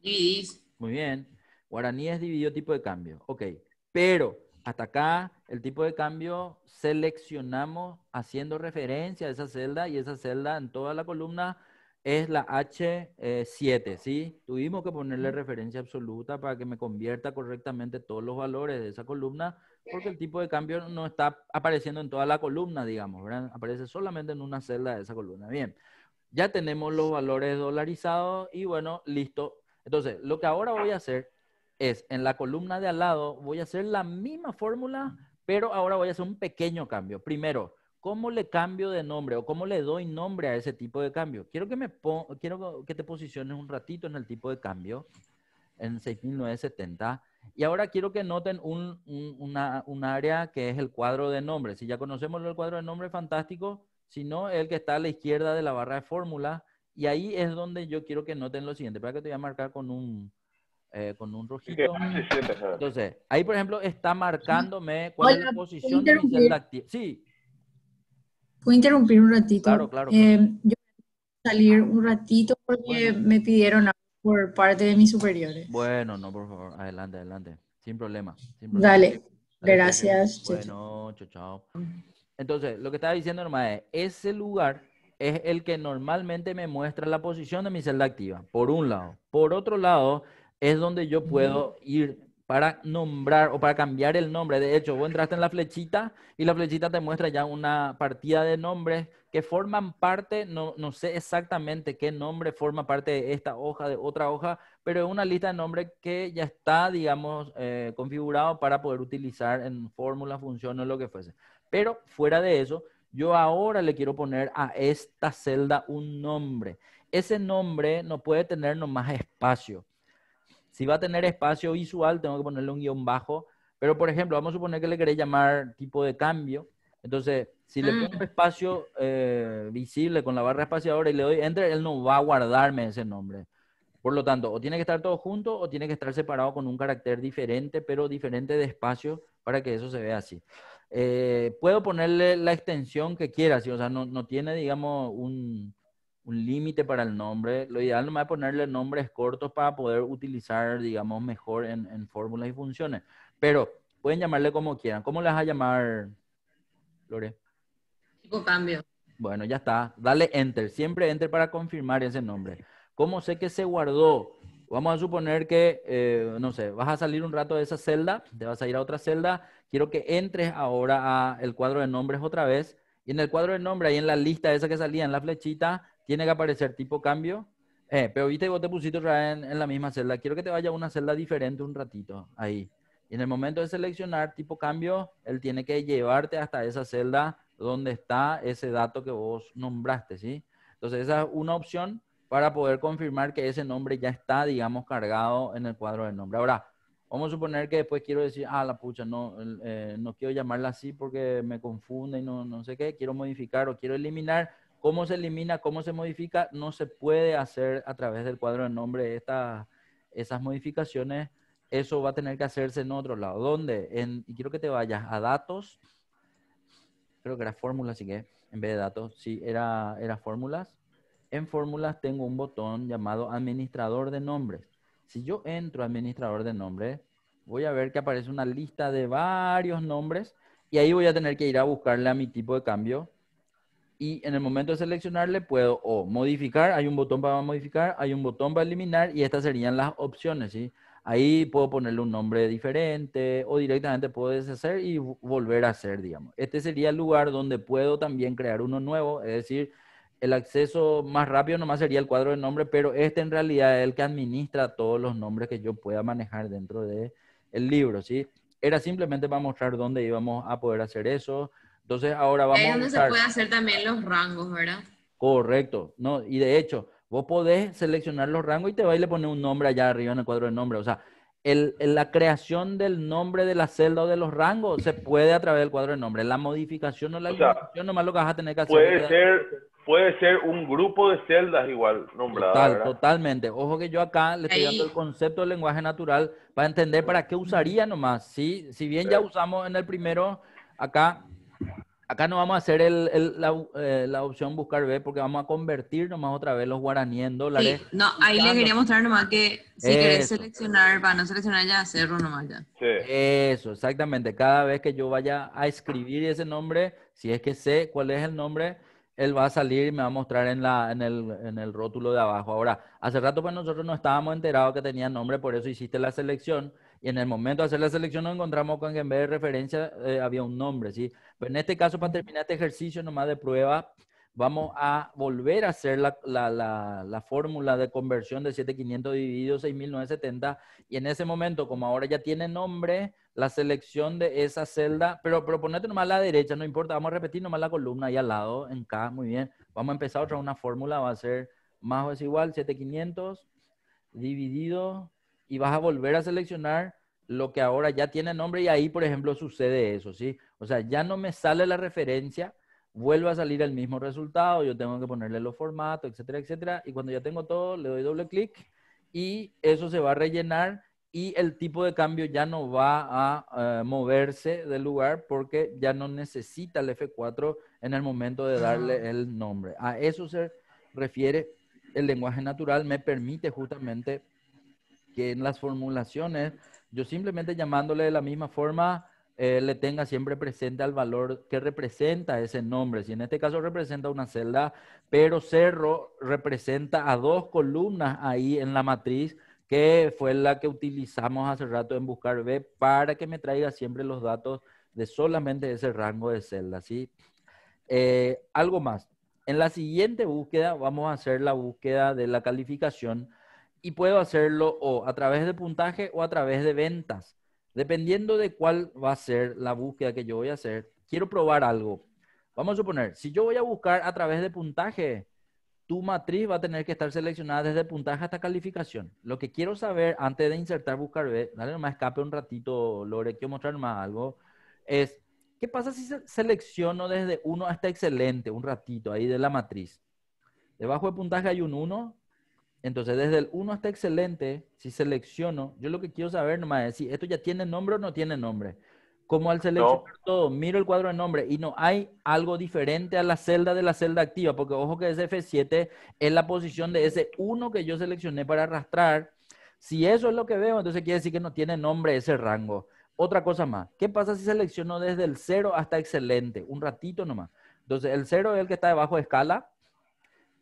Dividís. Muy bien. Guaraníes dividido tipo de cambio. Ok. Pero hasta acá el tipo de cambio seleccionamos haciendo referencia a esa celda y esa celda en toda la columna es la H7, eh, ¿sí? Tuvimos que ponerle referencia absoluta para que me convierta correctamente todos los valores de esa columna, porque el tipo de cambio no está apareciendo en toda la columna, digamos, ¿verdad? Aparece solamente en una celda de esa columna. Bien, ya tenemos los valores dolarizados y bueno, listo. Entonces, lo que ahora voy a hacer es, en la columna de al lado, voy a hacer la misma fórmula, pero ahora voy a hacer un pequeño cambio. Primero, ¿Cómo le cambio de nombre o cómo le doy nombre a ese tipo de cambio? Quiero que, me quiero que te posiciones un ratito en el tipo de cambio, en 6970. Y ahora quiero que noten un, un, área que es el cuadro de nombre. Si ya conocemos el cuadro de nombre, fantástico. Si no, el que está a la izquierda de la barra de fórmula. Y ahí es donde yo quiero que noten lo siguiente. Para que te voy a marcar con un, eh, con un rojito. Entonces, ahí por ejemplo está marcándome cuál es la posición de de Sí, ¿Puedo interrumpir un ratito? Claro, claro. Eh, yo salir un ratito porque me pidieron por parte de mis superiores. Bueno, no, por favor, adelante, adelante. Sin problema. Dale, gracias. Bueno, chao, chao. Entonces, lo que estaba diciendo, Norma, es, ese lugar es el que normalmente me muestra la posición de mi celda activa, por un lado. Por otro lado, es donde yo puedo ir para nombrar o para cambiar el nombre. De hecho, vos entraste en la flechita y la flechita te muestra ya una partida de nombres que forman parte, no, sé exactamente qué nombre forma parte de esta hoja, de otra hoja, pero es una lista de nombres que ya está, digamos, eh, configurado para poder utilizar en fórmula, función o lo que fuese. Pero fuera de eso, yo ahora le quiero poner a esta celda un nombre. Ese nombre no puede tener nomás espacio si va a tener espacio visual, tengo que ponerle un guión bajo. Pero, por ejemplo, vamos a suponer que le querés llamar tipo de cambio. Entonces, si le mm. pongo espacio eh, visible con la barra espaciadora y le doy enter, él no va a guardarme ese nombre. Por lo tanto, o tiene que estar todo junto o tiene que estar separado con un carácter diferente, pero diferente de espacio para que eso se vea así. Eh, puedo ponerle la extensión que quiera, si o sea, no tiene, digamos, un, un límite para el nombre. Lo ideal nomás es ponerle nombres cortos para poder utilizar, digamos, mejor en, fórmulas y funciones. Pero pueden llamarle como quieran. ¿Cómo les vas a llamar, Lore? Tipo cambio. Bueno, ya está. Dale enter. Siempre enter para confirmar ese nombre. ¿Cómo sé que se guardó? Vamos a suponer que, eh, no sé, vas a salir un rato de esa celda, te vas a ir a otra celda. Quiero que entres ahora al cuadro de nombres otra vez. Y en el cuadro de nombres, ahí en la lista esa que salía en la flechita, tiene que aparecer tipo cambio. Eh, pero viste, vos te pusiste otra en, en, la misma celda. Quiero que te vaya a una celda diferente un ratito ahí. Y en el momento de seleccionar tipo cambio, él tiene que llevarte hasta esa celda donde está ese dato que vos nombraste, ¿sí? Entonces, esa es una opción para poder confirmar que ese nombre ya está, digamos, cargado en el cuadro de nombre. Ahora, vamos a suponer que después quiero decir, ah, la pucha, no, eh, no quiero llamarla así porque me confunde y no, no sé qué, quiero modificar o quiero eliminar ¿Cómo se elimina? ¿Cómo se modifica? No se puede hacer a través del cuadro de nombre estas esas modificaciones. Eso va a tener que hacerse en otro lado. ¿Dónde? y quiero que te vayas a datos. Creo que era fórmula, ¿sí que en vez de datos, sí, era, era fórmulas. En fórmulas tengo un botón llamado administrador de nombres. Si yo entro a administrador de nombres, voy a ver que aparece una lista de varios nombres y ahí voy a tener que ir a buscarle a mi tipo de cambio y en el momento de seleccionarle puedo o modificar, hay un botón para modificar, hay un botón para eliminar y estas serían las opciones, ¿sí? Ahí puedo ponerle un nombre diferente o directamente puedo deshacer y volver a hacer, digamos. Este sería el lugar donde puedo también crear uno nuevo, es decir, el acceso más rápido nomás sería el cuadro de nombre, pero este en realidad es el que administra todos los nombres que yo pueda manejar dentro del el libro, ¿sí? Era simplemente para mostrar dónde íbamos a poder hacer eso, entonces ahora vamos Ahí es donde se puede hacer también los rangos, ¿verdad? Correcto, ¿no? Y de hecho, vos podés seleccionar los rangos y te va a poner un nombre allá arriba en el cuadro de nombre. O sea, la creación del nombre de la celda o de los rangos se puede a través del cuadro de nombre. La modificación o la eliminación nomás lo que vas a tener que hacer. Puede ser, puede ser un grupo de celdas igual nombrado. Total, totalmente. Ojo que yo acá le estoy dando el concepto del lenguaje natural para entender para qué usaría nomás. ¿sí? Si bien ya eh. usamos en el primero acá acá no vamos a hacer eh, la, opción buscar B porque vamos a convertir nomás otra vez los guaraníes en dólares. Sí, no, ahí les quería mostrar nomás que si querés seleccionar, van a seleccionar ya cerro nomás ya. Sí. Eso, exactamente. Cada vez que yo vaya a escribir ese nombre, si es que sé cuál es el nombre, él va a salir y me va a mostrar en, el, en el rótulo de abajo. Ahora, hace rato pues nosotros no estábamos enterados que tenía nombre, por eso hiciste la selección. Y en el momento de hacer la selección nos encontramos con que en vez de referencia eh, había un nombre, ¿sí? Pero pues en este caso, para terminar este ejercicio nomás de prueba, vamos a volver a hacer la, la, fórmula de conversión de 7500 dividido 6970 y en ese momento, como ahora ya tiene nombre, la selección de esa celda, pero, ponete nomás a la derecha, no importa, vamos a repetir nomás la columna ahí al lado, en K, muy bien. Vamos a empezar otra una fórmula, va a ser más o es igual 7500 dividido y vas a volver a seleccionar lo que ahora ya tiene nombre y ahí, por ejemplo, sucede eso, ¿sí? O sea, ya no me sale la referencia, vuelve a salir el mismo resultado, yo tengo que ponerle los formatos, etcétera, etcétera, y cuando ya tengo todo, le doy doble clic y eso se va a rellenar y el tipo de cambio ya no va a eh, moverse del lugar porque ya no necesita el F4 en el momento de darle el nombre. A eso se refiere el lenguaje natural, me permite justamente que en las formulaciones, yo simplemente llamándole de la misma forma, eh, le tenga siempre presente al valor que representa ese nombre. Si en este caso representa una celda, pero cerro representa a dos columnas ahí en la matriz, que fue la que utilizamos hace rato en buscar B, para que me traiga siempre los datos de solamente ese rango de celda, ¿sí? Eh, algo más. En la siguiente búsqueda vamos a hacer la búsqueda de la calificación y puedo hacerlo o a través de puntaje o a través de ventas. Dependiendo de cuál va a ser la búsqueda que yo voy a hacer, quiero probar algo. Vamos a suponer, si yo voy a buscar a través de puntaje, tu matriz va a tener que estar seleccionada desde puntaje hasta calificación. Lo que quiero saber antes de insertar buscar, dale nomás escape un ratito, Lore, quiero mostrar más algo, es ¿qué pasa si selecciono desde 1 hasta excelente un ratito ahí de la matriz? Debajo de puntaje hay un 1, entonces, desde el 1 hasta excelente, si selecciono, yo lo que quiero saber nomás es si esto ya tiene nombre o no tiene nombre. Como al seleccionar todo, miro el cuadro de nombre y no hay algo diferente a la celda de la celda activa, porque ojo que ese F7 es la posición de ese 1 que yo seleccioné para arrastrar. Si eso es lo que veo, entonces quiere decir que no tiene nombre ese rango. Otra cosa más, ¿qué pasa si selecciono desde el 0 hasta excelente? Un ratito nomás. Entonces, el 0 es el que está debajo de escala,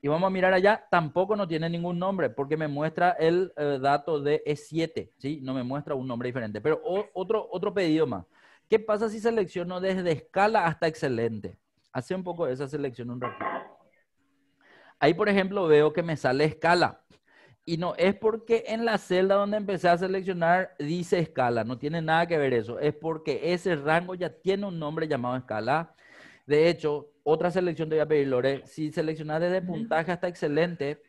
y vamos a mirar allá, tampoco no tiene ningún nombre porque me muestra el eh, dato de E7, ¿sí? No me muestra un nombre diferente. Pero otro, otro pedido más. ¿Qué pasa si selecciono desde escala hasta excelente? Hace un poco esa selección un rato. Ahí, por ejemplo, veo que me sale escala. Y no es porque en la celda donde empecé a seleccionar dice escala, no tiene nada que ver eso. Es porque ese rango ya tiene un nombre llamado escala. De hecho, otra selección te voy a pedir, Lore. Si seleccionas desde puntaje hasta excelente,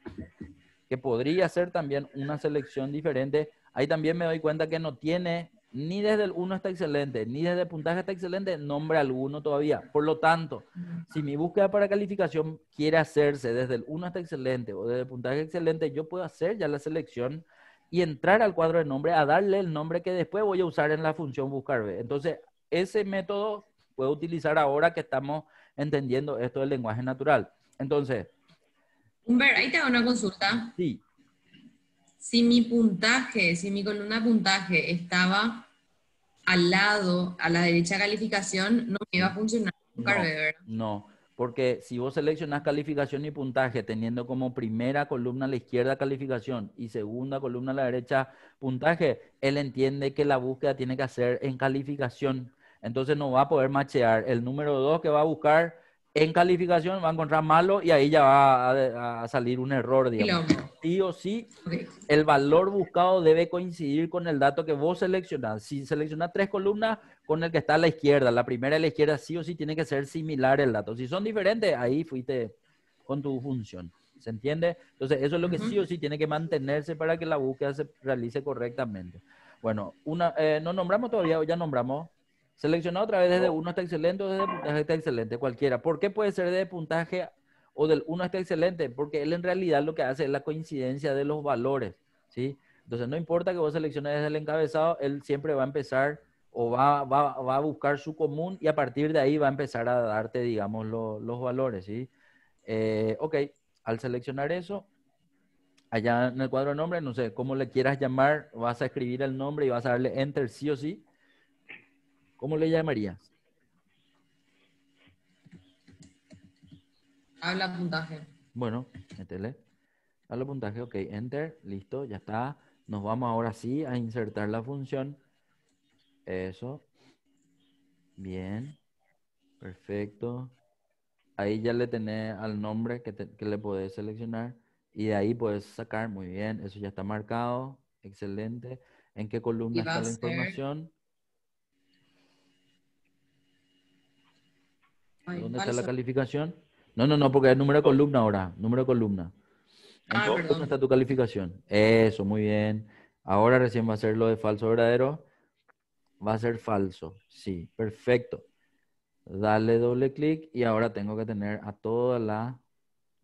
que podría ser también una selección diferente, ahí también me doy cuenta que no tiene ni desde el 1 hasta excelente, ni desde puntaje hasta excelente, nombre alguno todavía. Por lo tanto, si mi búsqueda para calificación quiere hacerse desde el 1 hasta excelente o desde puntaje excelente, yo puedo hacer ya la selección y entrar al cuadro de nombre a darle el nombre que después voy a usar en la función buscar B. Entonces, ese método puedo utilizar ahora que estamos entendiendo esto del lenguaje natural. Entonces... Humbert, ahí te hago una consulta. Sí. Si mi puntaje, si mi columna puntaje estaba al lado, a la derecha calificación, no me iba a funcionar nunca, ¿verdad? No, porque si vos seleccionás calificación y puntaje teniendo como primera columna a la izquierda calificación y segunda columna a la derecha puntaje, él entiende que la búsqueda tiene que hacer en calificación entonces no va a poder machear. El número 2 que va a buscar en calificación va a encontrar malo y ahí ya va a, salir un error, digamos. Sí o sí, el valor buscado debe coincidir con el dato que vos seleccionas. Si seleccionas tres columnas, con el que está a la izquierda, la primera a la izquierda sí o sí tiene que ser similar el dato. Si son diferentes, ahí fuiste con tu función. ¿Se entiende? Entonces, eso es lo que sí o sí tiene que mantenerse para que la búsqueda se realice correctamente. Bueno, una, eh, no nombramos todavía, ya nombramos. Seleccionado otra vez desde 1 está excelente o desde puntaje hasta excelente, cualquiera. ¿Por qué puede ser de puntaje o del 1 está excelente? Porque él en realidad lo que hace es la coincidencia de los valores, ¿sí? Entonces no importa que vos selecciones desde el encabezado, él siempre va a empezar o va, a buscar su común y a partir de ahí va a empezar a darte, digamos, los valores, ¿sí? Eh, ok, al seleccionar eso, allá en el cuadro de nombre, no sé, cómo le quieras llamar, vas a escribir el nombre y vas a darle enter sí o sí. ¿Cómo le llamarías? Habla puntaje. Bueno, métele. Habla puntaje, ok, enter, listo, ya está. Nos vamos ahora sí a insertar la función. Eso. Bien. Perfecto. Ahí ya le tenés al nombre que, que le podés seleccionar y de ahí puedes sacar, muy bien, eso ya está marcado, excelente. ¿En qué columna está la información? ¿Dónde está la calificación? No, no, no, porque es número de columna ahora, número de columna. Ah, ¿Dónde está tu calificación? Eso, muy bien. Ahora recién va a ser lo de falso verdadero. Va a ser falso. Sí, perfecto. Dale doble clic y ahora tengo que tener a toda la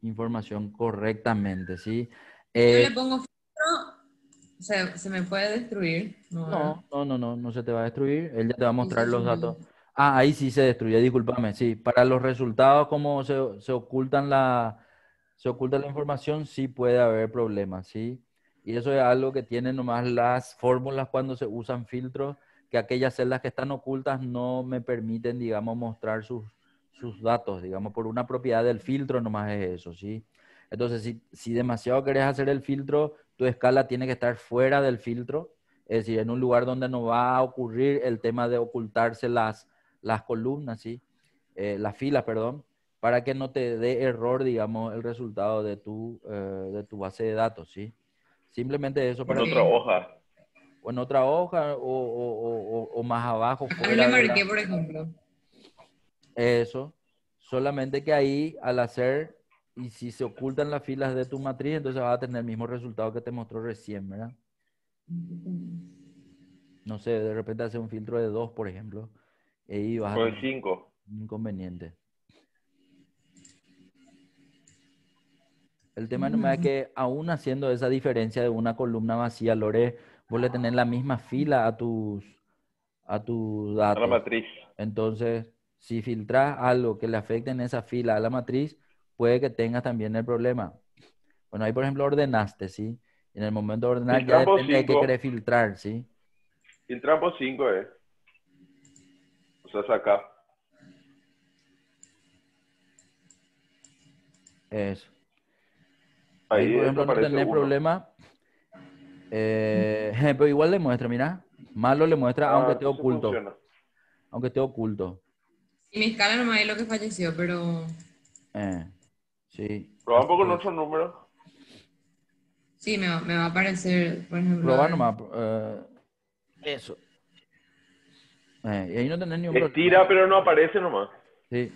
información correctamente, ¿sí? Yo le eh, pongo filtro, o se me puede destruir. No, no, no, no, no, no se te va a destruir. Él ya te va a mostrar los datos. Ah, ahí sí se destruye, discúlpame, sí. Para los resultados, como se, ocultan la, se oculta la información, sí puede haber problemas, ¿sí? Y eso es algo que tienen nomás las fórmulas cuando se usan filtros, que aquellas celdas que están ocultas no me permiten, digamos, mostrar sus, datos, digamos, por una propiedad del filtro nomás es eso, ¿sí? Entonces, si, si demasiado querés hacer el filtro, tu escala tiene que estar fuera del filtro, es decir, en un lugar donde no va a ocurrir el tema de ocultarse las, las columnas, ¿sí? Eh, las filas, perdón, para que no te dé error, digamos, el resultado de tu, eh, de tu base de datos, ¿sí? Simplemente eso para... En otra hoja. O en otra hoja o, más abajo. Yo le marqué, por ejemplo. Eso. Solamente que ahí, al hacer, y si se ocultan las filas de tu matriz, entonces vas a tener el mismo resultado que te mostró recién, ¿verdad? No sé, de repente hace un filtro de dos, por ejemplo, el 5. Inconveniente. El tema no es que aún haciendo esa diferencia de una columna vacía, Lore, vuelve a tener la misma fila a tus a datos. A la matriz. Entonces, si filtras algo que le afecte en esa fila a la matriz, puede que tengas también el problema. Bueno, ahí por ejemplo ordenaste, ¿sí? En el momento de ordenar ya depende que de filtrar, ¿sí? Filtramos 5 Eh. Estás pues, acá. Eso. Ahí, por ejemplo, no tener problema. Eh, [laughs] pero igual le muestra, mira. Malo le muestra, ah, aunque esté oculto. Aunque esté oculto. Y mi escala no es lo que falleció, pero. Eh, sí. Probá un poco nuestro número. Sí, me va, a aparecer, por ejemplo. Eh, eso. Eh, y ahí no tenés pero no aparece nomás. Sí.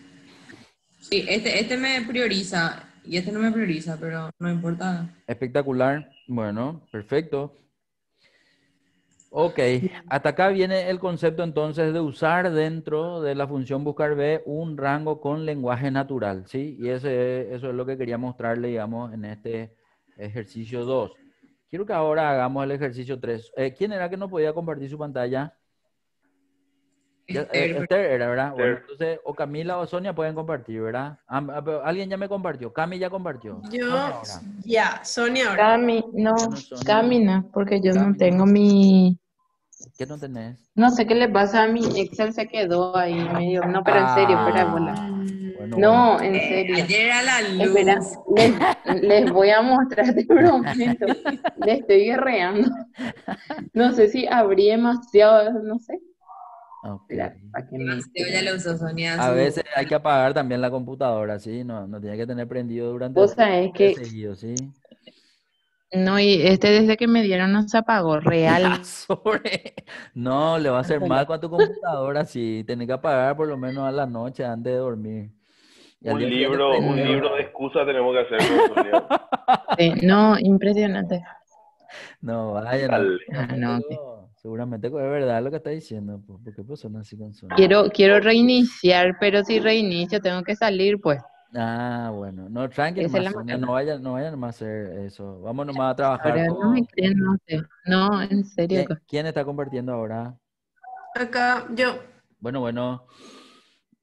Sí, este, este me prioriza y este no me prioriza, pero no importa. Espectacular. Bueno, perfecto. Ok, hasta acá viene el concepto entonces de usar dentro de la función buscar B un rango con lenguaje natural, ¿sí? Y ese, eso es lo que quería mostrarle, digamos, en este ejercicio 2. Quiero que ahora hagamos el ejercicio 3. Eh, ¿Quién era que no podía compartir su pantalla? [laughs] Eh, entonces, o Camila o Sonia pueden compartir, ¿verdad? Ah, ah, alguien ya me compartió. Cami ya compartió. Yo, ya, Sonia ahora. Cami, no, Camina, porque yo no tengo mi. ¿Qué no tenés? No sé qué le pasa a mi Excel, se quedó ahí medio. No, pero en serio, pero ah. Bueno, no, en serio. Eh, les, voy a mostrar de momento [laughs] le estoy guerreando. No sé si abrí demasiado, no sé. A veces hay que apagar también la computadora, ¿sí? No, tiene que tener prendido durante seguido, ¿sí? No, y este desde que me dieron no se apagó, [laughs] real. Ah, no, le va a hacer mal con tu computadora si tiene que apagar por lo menos a la noche antes de dormir. Un libro, un libro de excusas tenemos que hacer. [laughs] no, impresionante. No, vaya. no, ah, no. Seguramente es verdad lo que está diciendo, pues, porque pues, así con su... Quiero, quiero reiniciar, pero si reinicio tengo que salir, pues. Ah, bueno. No, tranquilo no vayan, no a hacer eso. Vamos nomás a trabajar. No en serio. ¿Quién, está compartiendo ahora? Acá, yo. Bueno, bueno.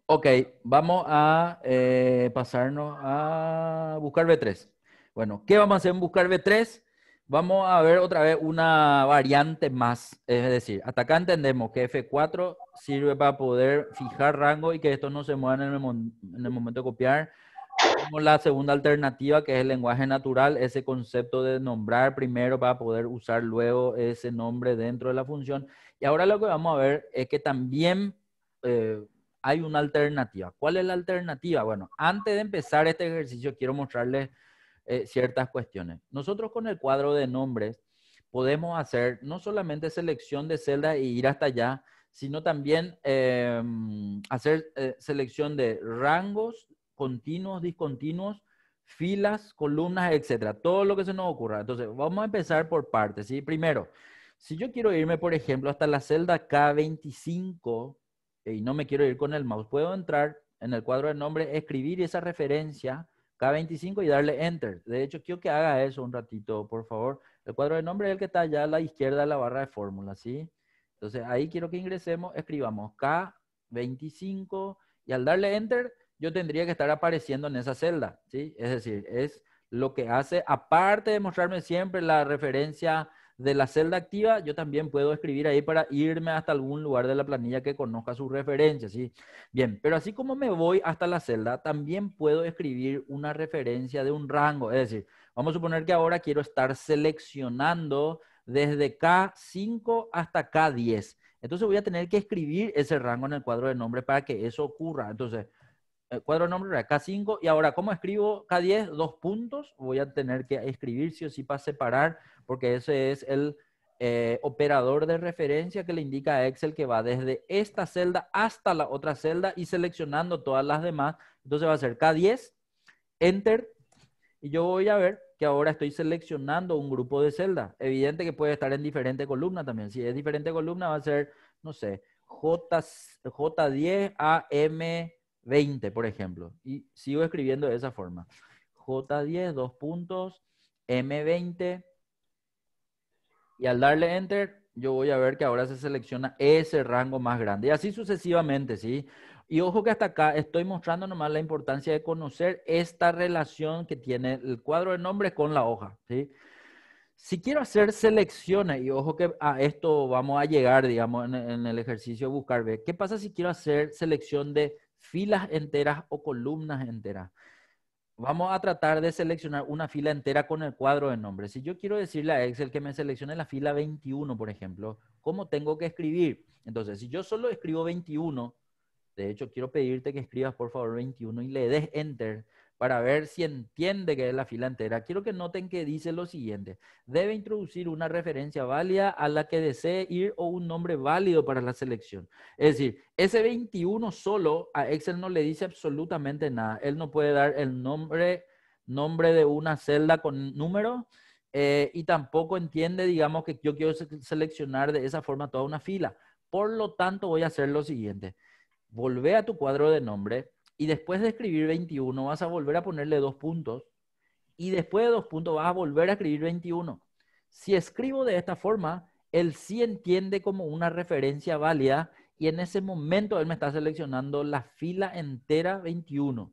Ok, vamos a eh, pasarnos a buscar B3. Bueno, ¿qué vamos a hacer en buscar B3? Vamos a ver otra vez una variante más. Es decir, hasta acá entendemos que F4 sirve para poder fijar rango y que esto no se mueva en el, momento de copiar. Tenemos la segunda alternativa, que es el lenguaje natural, ese concepto de nombrar primero para poder usar luego ese nombre dentro de la función. Y ahora lo que vamos a ver es que también eh, hay una alternativa. ¿Cuál es la alternativa? Bueno, antes de empezar este ejercicio, quiero mostrarles eh, ciertas cuestiones. Nosotros con el cuadro de nombres podemos hacer no solamente selección de celda e ir hasta allá, sino también em, hacer eh, selección de rangos continuos, discontinuos, filas, columnas, etcétera, todo lo que se nos ocurra. Entonces, vamos a empezar por partes, ¿sí? Primero, si yo quiero irme, por ejemplo, hasta la celda K25 y no me quiero ir con el mouse, puedo entrar en el cuadro de nombre, escribir esa referencia K25 y darle Enter. De hecho, quiero que haga eso un ratito, por favor. El cuadro de nombre es el que está allá a la izquierda de la barra de fórmula, ¿sí? Entonces, ahí quiero que ingresemos, escribamos K25 y al darle Enter, yo tendría que estar apareciendo en esa celda, ¿sí? Es decir, es lo que hace, aparte de mostrarme siempre la referencia de la celda activa, yo también puedo escribir ahí para irme hasta algún lugar de la planilla que conozca su referencia, ¿sí? Bien, pero así como me voy hasta la celda, también puedo escribir una referencia de un rango, es decir, vamos a suponer que ahora quiero estar seleccionando desde K5 hasta K10. Entonces voy a tener que escribir ese rango en el cuadro de nombre para que eso ocurra. Entonces, el eh, cuadro de nombre era K5 y ahora, ¿cómo escribo K10? Dos puntos. Voy a tener que escribir sí o sí para separar porque ese es el eh, operador de referencia que le indica a Excel que va desde esta celda hasta la otra celda y seleccionando todas las demás. Entonces va a ser K10, Enter, y yo voy a ver que ahora estoy seleccionando un grupo de celdas. Evidente que puede estar en diferente columna también. Si es diferente columna va a ser, no sé, J, J10 a M20, por ejemplo. Y sigo escribiendo de esa forma. J10, dos puntos, M20, y al darle enter, yo voy a ver que ahora se selecciona ese rango más grande. Y así sucesivamente, ¿sí? Y ojo que hasta acá estoy mostrando nomás la importancia de conocer esta relación que tiene el cuadro de nombres con la hoja, ¿sí? Si quiero hacer selecciones, y ojo que a esto vamos a llegar, digamos, en, el ejercicio Buscar buscar, ¿qué pasa si quiero hacer selección de filas enteras o columnas enteras? Vamos a tratar de seleccionar una fila entera con el cuadro de nombres. Si yo quiero decirle a Excel que me seleccione la fila 21, por ejemplo, ¿cómo tengo que escribir? Entonces, si yo solo escribo 21, de hecho, quiero pedirte que escribas, por favor, 21 y le des Enter para ver si entiende que es la fila entera. Quiero que noten que dice lo siguiente. Debe introducir una referencia válida a la que desee ir o un nombre válido para la selección. Es decir, ese 21 solo a Excel no le dice absolutamente nada. Él no puede dar el nombre, nombre de una celda con número eh, y tampoco entiende, digamos, que yo quiero seleccionar de esa forma toda una fila. Por lo tanto, voy a hacer lo siguiente. Volvé a tu cuadro de nombre, y después de escribir 21 vas a volver a ponerle dos puntos y después de dos puntos vas a volver a escribir 21. Si escribo de esta forma, él sí entiende como una referencia válida y en ese momento él me está seleccionando la fila entera 21.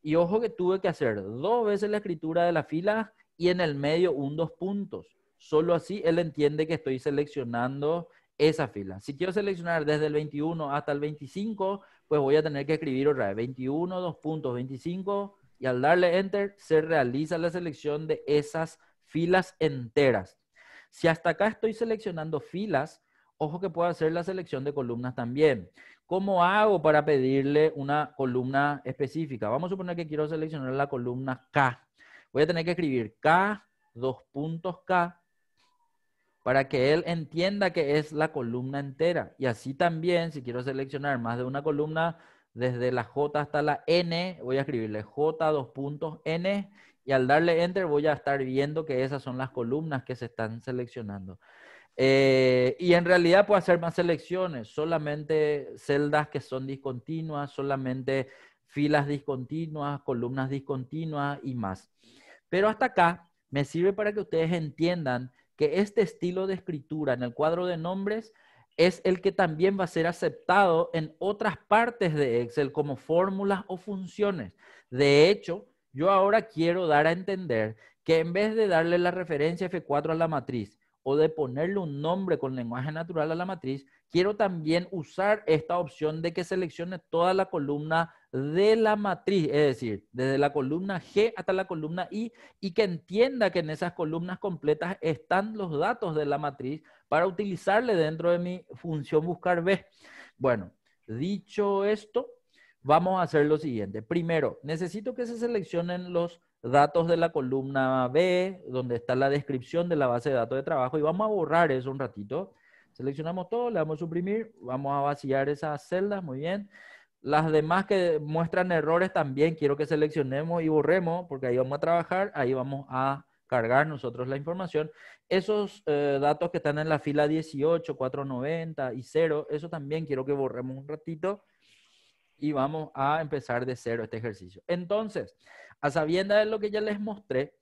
Y ojo que tuve que hacer dos veces la escritura de la fila y en el medio un dos puntos. Solo así él entiende que estoy seleccionando esa fila. Si quiero seleccionar desde el 21 hasta el 25, pues voy a tener que escribir otra vez 21, 2.25. y al darle enter se realiza la selección de esas filas enteras. Si hasta acá estoy seleccionando filas, ojo que puedo hacer la selección de columnas también. ¿Cómo hago para pedirle una columna específica? Vamos a suponer que quiero seleccionar la columna K. Voy a tener que escribir K, dos puntos K, para que él entienda que es la columna entera. Y así también, si quiero seleccionar más de una columna, desde la J hasta la N, voy a escribirle J 2n N y al darle Enter voy a estar viendo que esas son las columnas que se están seleccionando. Eh, y en realidad puedo hacer más selecciones, solamente celdas que son discontinuas, solamente filas discontinuas, columnas discontinuas y más. Pero hasta acá me sirve para que ustedes entiendan que este estilo de escritura en el cuadro de nombres es el que también va a ser aceptado en otras partes de Excel como fórmulas o funciones. De hecho, yo ahora quiero dar a entender que en vez de darle la referencia F4 a la matriz o de ponerle un nombre con lenguaje natural a la matriz, quiero también usar esta opción de que seleccione toda la columna de la matriz, es decir, desde la columna G hasta la columna I, y que entienda que en esas columnas completas están los datos de la matriz para utilizarle dentro de mi función buscar B. Bueno, dicho esto, vamos a hacer lo siguiente. Primero, necesito que se seleccionen los datos de la columna B, donde está la descripción de la base de datos de trabajo, y vamos a borrar eso un ratito. Seleccionamos todo, le vamos a suprimir, vamos a vaciar esas celdas, muy bien. Las demás que muestran errores también quiero que seleccionemos y borremos, porque ahí vamos a trabajar, ahí vamos a cargar nosotros la información. Esos eh, datos que están en la fila 18, 490 y 0, eso también quiero que borremos un ratito y vamos a empezar de cero este ejercicio. Entonces, a sabienda de lo que ya les mostré,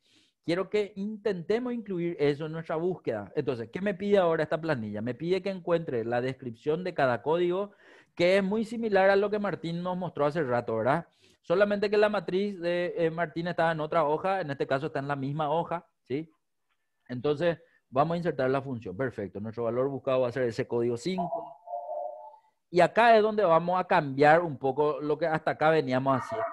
quiero que intentemos incluir eso en nuestra búsqueda. Entonces, ¿qué me pide ahora esta planilla? Me pide que encuentre la descripción de cada código, que es muy similar a lo que Martín nos mostró hace rato, ¿verdad? Solamente que la matriz de eh, Martín estaba en otra hoja, en este caso está en la misma hoja, ¿sí? Entonces, vamos a insertar la función. Perfecto, nuestro valor buscado va a ser ese código 5. Y acá es donde vamos a cambiar un poco lo que hasta acá veníamos haciendo.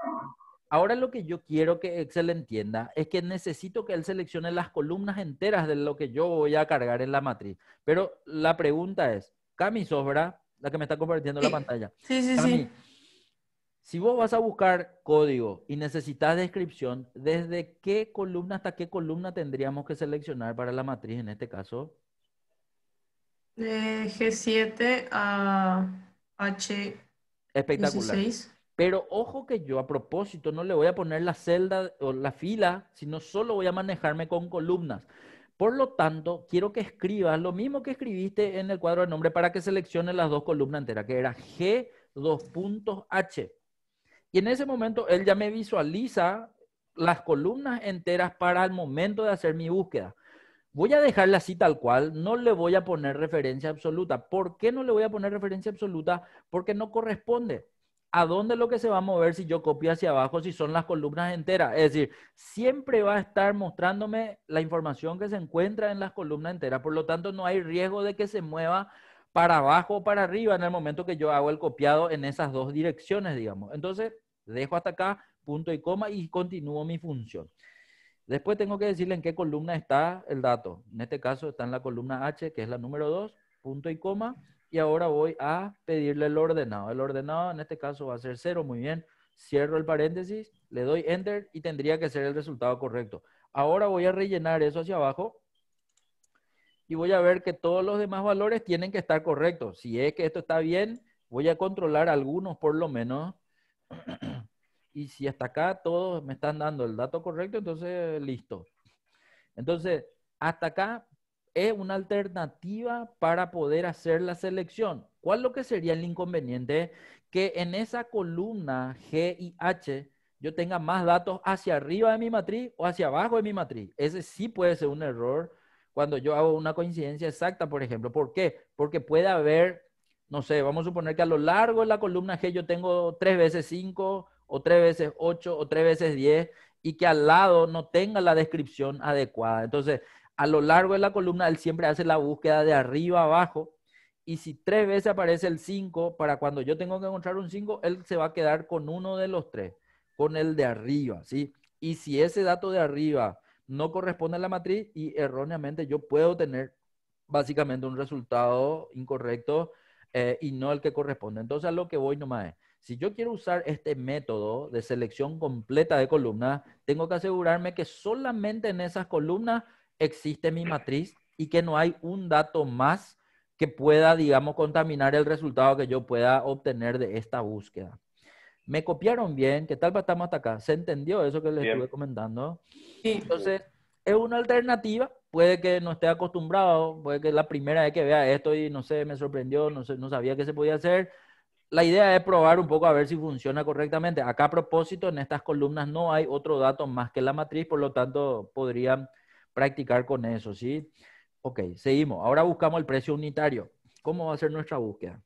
Ahora lo que yo quiero que Excel entienda es que necesito que él seleccione las columnas enteras de lo que yo voy a cargar en la matriz. Pero la pregunta es, Cami Sobra, la que me está compartiendo la pantalla. Sí, sí, sí. Si vos vas a buscar código y necesitas descripción, ¿desde qué columna hasta qué columna tendríamos que seleccionar para la matriz en este caso? De G7 a... H. Espectacular. Pero ojo que yo a propósito no le voy a poner la celda o la fila, sino solo voy a manejarme con columnas. Por lo tanto, quiero que escribas lo mismo que escribiste en el cuadro de nombre para que seleccione las dos columnas enteras, que era G, 2h Y en ese momento él ya me visualiza las columnas enteras para el momento de hacer mi búsqueda voy a dejarla así tal cual, no le voy a poner referencia absoluta. ¿Por qué no le voy a poner referencia absoluta? Porque no corresponde. ¿A dónde lo que se va a mover si yo copio hacia abajo, si son las columnas enteras? Es decir, siempre va a estar mostrándome la información que se encuentra en las columnas enteras. Por lo tanto, no hay riesgo de que se mueva para abajo o para arriba en el momento que yo hago el copiado en esas dos direcciones, digamos. Entonces, dejo hasta acá, punto y coma, y continúo mi función. Después tengo que decirle en qué columna está el dato. En este caso está en la columna H, que es la número 2, punto y coma. Y ahora voy a pedirle el ordenado. El ordenado en este caso va a ser 0, muy bien. Cierro el paréntesis, le doy Enter y tendría que ser el resultado correcto. Ahora voy a rellenar eso hacia abajo y voy a ver que todos los demás valores tienen que estar correctos. Si es que esto está bien, voy a controlar algunos por lo menos. [clears throat] y si hasta acá todos me están dando el dato correcto, entonces listo. Entonces, hasta acá es una alternativa para poder hacer la selección. ¿Cuál lo que sería el inconveniente? Que en esa columna G y H yo tenga más datos hacia arriba de mi matriz o hacia abajo de mi matriz. Ese sí puede ser un error cuando yo hago una coincidencia exacta, por ejemplo. ¿Por qué? Porque puede haber, no sé, vamos a suponer que a lo largo de la columna G yo tengo tres veces 5 o tres veces ocho, o tres veces diez, y que al lado no tenga la descripción adecuada. Entonces, a lo largo de la columna, él siempre hace la búsqueda de arriba abajo. Y si tres veces aparece el 5, para cuando yo tengo que encontrar un 5, él se va a quedar con uno de los tres, con el de arriba, ¿sí? Y si ese dato de arriba no corresponde a la matriz y erróneamente yo puedo tener básicamente un resultado incorrecto eh, y no el que corresponde. Entonces, a lo que voy nomás es, si yo quiero usar este método de selección completa de columnas, tengo que asegurarme que solamente en esas columnas existe mi matriz y que no hay un dato más que pueda, digamos, contaminar el resultado que yo pueda obtener de esta búsqueda. ¿Me copiaron bien? ¿Qué tal estamos hasta acá? ¿Se entendió eso que les estuve comentando? Entonces, es una alternativa. Puede que no esté acostumbrado, puede que la primera vez que vea esto y no sé, me sorprendió, no, no sabía que se podía hacer la idea es probar un poco a ver si funciona correctamente. Acá a propósito, en estas columnas no hay otro dato más que la matriz, por lo tanto podrían practicar con eso, ¿sí? Ok, seguimos. Ahora buscamos el precio unitario. ¿Cómo va a ser nuestra búsqueda?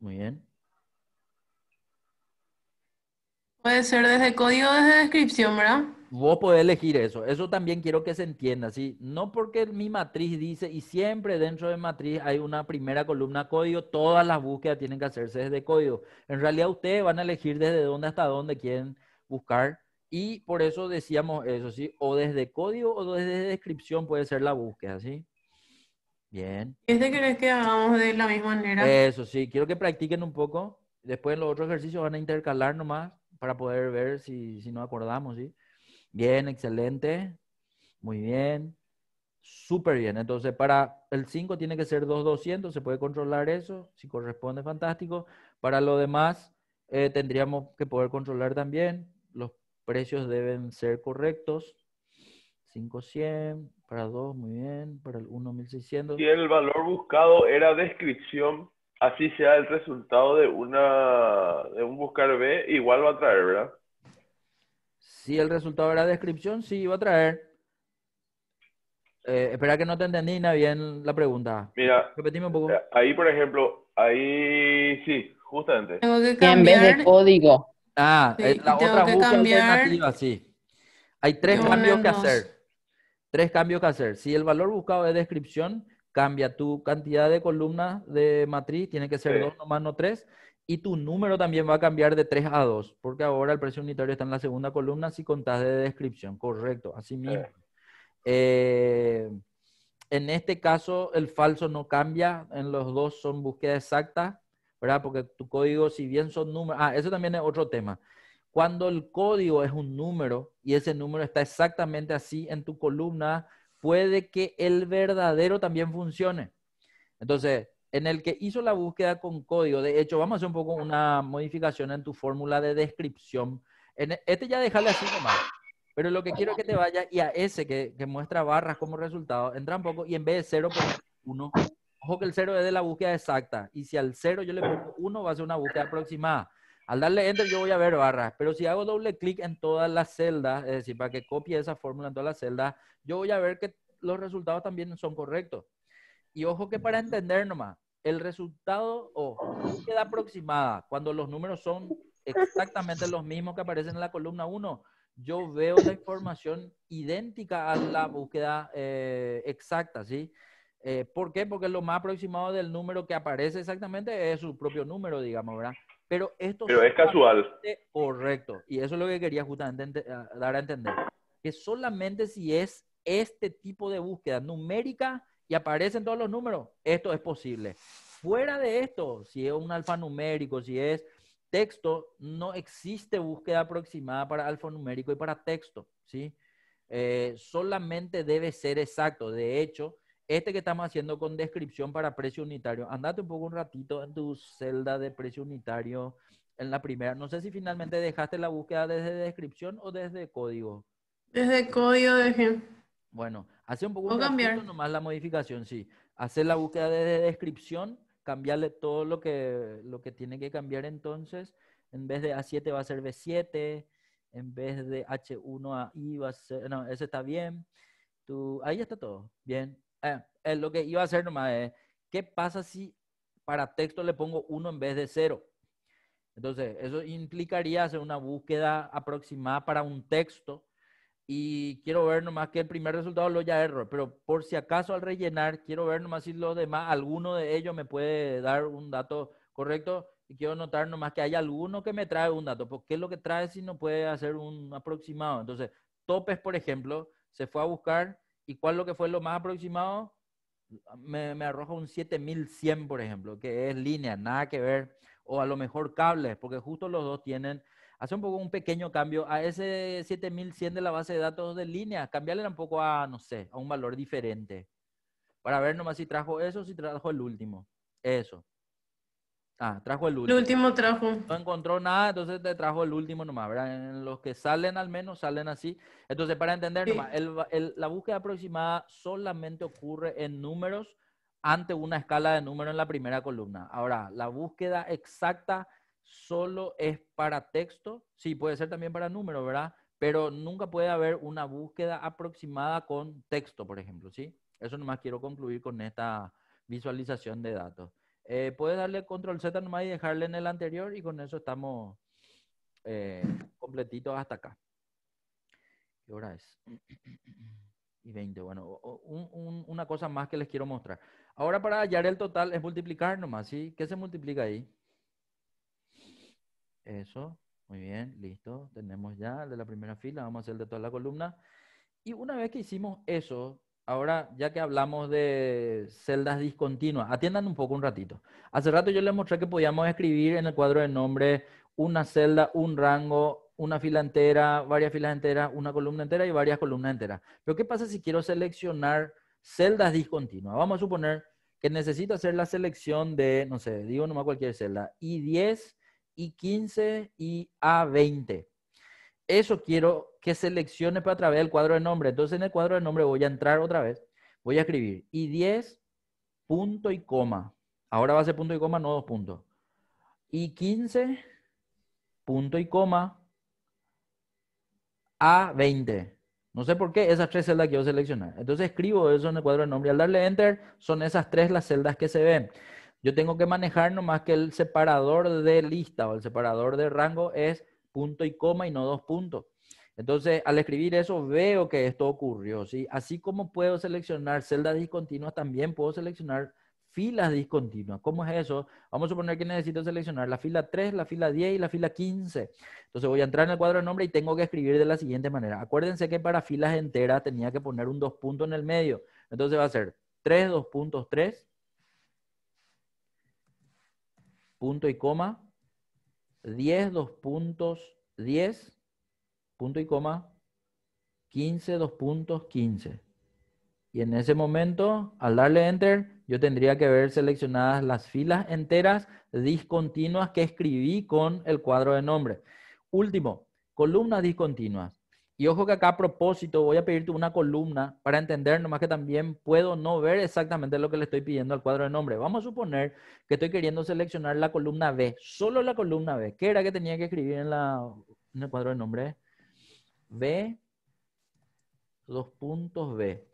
Muy bien. Puede ser desde código o desde descripción, ¿verdad? Vos podés elegir eso. Eso también quiero que se entienda, ¿sí? No porque mi matriz dice, y siempre dentro de matriz hay una primera columna código, todas las búsquedas tienen que hacerse desde código. En realidad ustedes van a elegir desde dónde hasta dónde quieren buscar y por eso decíamos eso, ¿sí? O desde código o desde descripción puede ser la búsqueda, ¿sí? Bien. ¿Este crees que hagamos de la misma manera? Eso, sí. Quiero que practiquen un poco. Después en los otros ejercicios van a intercalar nomás para poder ver si, si nos acordamos, ¿sí? Bien, excelente. Muy bien. Súper bien. Entonces, para el 5 tiene que ser 2200, se puede controlar eso. Si corresponde, fantástico. Para lo demás, eh, tendríamos que poder controlar también. Los precios deben ser correctos. 5100, para 2, muy bien. Para el 1600. Si el valor buscado era descripción, así sea el resultado de, una, de un buscar B, igual va a traer, ¿verdad? si el resultado era descripción, sí iba a traer. Eh, espera que no te entendí nada bien la pregunta. Mira, repetime un poco. Eh, ahí, por ejemplo, ahí sí, justamente. Tengo que cambiar. en vez de código. Ah, la otra búsqueda alternativa, sí. Hay tres cambios que hacer. Tres cambios que hacer. Si el valor buscado es descripción, cambia tu cantidad de columnas de matriz, tiene que ser dos, no más, no tres y tu número también va a cambiar de 3 a 2, porque ahora el precio unitario está en la segunda columna si contás de descripción, correcto, así mismo. Eh, en este caso, el falso no cambia, en los dos son búsqueda exacta, ¿verdad? Porque tu código, si bien son números, ah, eso también es otro tema. Cuando el código es un número y ese número está exactamente así en tu columna, puede que el verdadero también funcione. Entonces, en el que hizo la búsqueda con código. De hecho, vamos a hacer un poco una modificación en tu fórmula de descripción. En e, este ya déjale así nomás. Pero lo que quiero es que te vaya y a ese que, muestra barras como resultado, entra un poco y en vez de 0, 1. Ojo que el 0 es de la búsqueda exacta. Y si al 0 yo le pongo 1, va a ser una búsqueda aproximada. Al darle enter yo voy a ver barras, pero si hago doble clic en todas las celdas, es decir, para que copie esa fórmula en todas las celdas, yo voy a ver que los resultados también son correctos. Y ojo que para entender nomás, el resultado o queda aproximada, cuando los números son exactamente los mismos que aparecen en la columna 1, yo veo la información idéntica a la búsqueda eh, exacta, ¿sí? Eh, ¿Por qué? Porque lo más aproximado del número que aparece exactamente es su propio número, digamos, ¿verdad? Pero esto Pero es casual. Correcto. Y eso es lo que quería justamente dar a entender. Que solamente si es este tipo de búsqueda numérica, y aparecen todos los números, esto es posible. Fuera de esto, si es un alfanumérico, si es texto, no existe búsqueda aproximada para alfanumérico y para texto, ¿sí? Eh, solamente debe ser exacto. De hecho, este que estamos haciendo con descripción para precio unitario, andate un poco un ratito en tu celda de precio unitario en la primera. No sé si finalmente dejaste la búsqueda desde descripción o desde código. Desde código dejé. Bueno, hace un poco más la modificación, sí. Hacer la búsqueda de descripción, cambiarle todo lo que, lo que tiene que cambiar entonces. En vez de A7 va a ser B7, en vez de H1 a I va a ser, no, ese está bien. ahí está todo, bien. Eh, lo que iba a hacer nomás es, eh, ¿qué pasa si para texto le pongo 1 en vez de 0? Entonces, eso implicaría hacer una búsqueda aproximada para un texto y quiero ver nomás que el primer resultado lo ya error, pero por si acaso al rellenar, quiero ver nomás si los demás, alguno de ellos me puede dar un dato correcto. Y quiero notar nomás que hay alguno que me trae un dato, porque pues, es lo que trae si no puede hacer un aproximado. Entonces, Topes, por ejemplo, se fue a buscar y cuál lo que fue lo más aproximado, me, me arroja un 7100, por ejemplo, que es línea, nada que ver. O a lo mejor cables, porque justo los dos tienen Hace un poco un pequeño cambio a ese 7100 de la base de datos de línea, cambiarle un poco a, no sé, a un valor diferente. Para ver nomás si trajo eso o si trajo el último. Eso. Ah, trajo el último. El último trajo. No encontró nada, entonces te trajo el último nomás, En los que salen al menos, salen así. Entonces, para entender la búsqueda aproximada solamente ocurre en números ante una escala de números en la primera columna. Ahora, la búsqueda exacta solo es para texto, sí, puede ser también para número, ¿verdad? Pero nunca puede haber una búsqueda aproximada con texto, por ejemplo, ¿sí? Eso nomás quiero concluir con esta visualización de datos. Eh, puedes darle control Z nomás y dejarle en el anterior y con eso estamos eh, completitos hasta acá. ¿Qué hora es? [clears throat] Y 20, bueno, una cosa más que les quiero mostrar. Ahora para hallar el total es multiplicar nomás, ¿sí? ¿Qué se multiplica ahí? Eso, muy bien, listo. Tenemos ya el de la primera fila, vamos a hacer de toda la columna. Y una vez que hicimos eso, ahora ya que hablamos de celdas discontinuas, atiendan un poco un ratito. Hace rato yo les mostré que podíamos escribir en el cuadro de nombre una celda, un rango, una fila entera, varias filas enteras, una columna entera y varias columnas enteras. Pero ¿qué pasa si quiero seleccionar celdas discontinuas? Vamos a suponer que necesito hacer la selección de, no sé, digo nomás cualquier celda, I10 I15 y A20. Eso quiero que seleccione para través del cuadro de nombre. Entonces en el cuadro de nombre voy a entrar otra vez. Voy a escribir y 10 punto y coma. Ahora va a ser punto y coma, no dos puntos. y 15 punto y coma, A20. No sé por qué esas tres celdas quiero seleccionar. Entonces escribo eso en el cuadro de nombre. Al darle Enter, son esas tres las celdas que se ven. Yo tengo que manejar nomás que el separador de lista o el separador de rango es punto y coma y no dos puntos. Entonces, al escribir eso, veo que esto ocurrió. Así como puedo seleccionar celdas discontinuas, también puedo seleccionar filas discontinuas. ¿Cómo es eso? Vamos a suponer que necesito seleccionar la fila 3, la fila 10 y la fila 15. Entonces voy a entrar en el cuadro de nombre y tengo que escribir de la siguiente manera. Acuérdense que para filas enteras tenía que poner un dos puntos en el medio. Entonces va a ser 3, dos puntos, 3, punto y coma, 10, 2 puntos, 10, punto y coma, 15, 2 puntos, 15. Y en ese momento, al darle Enter, yo tendría que ver seleccionadas las filas enteras discontinuas que escribí con el cuadro de nombre. Último, columnas discontinuas. Y ojo que acá a propósito voy a pedirte una columna para entender nomás que también puedo no ver exactamente lo que le estoy pidiendo al cuadro de nombre. Vamos a suponer que estoy queriendo seleccionar la columna B, solo la columna B. ¿Qué era que tenía que escribir en, la, el cuadro de nombre? B, dos puntos B.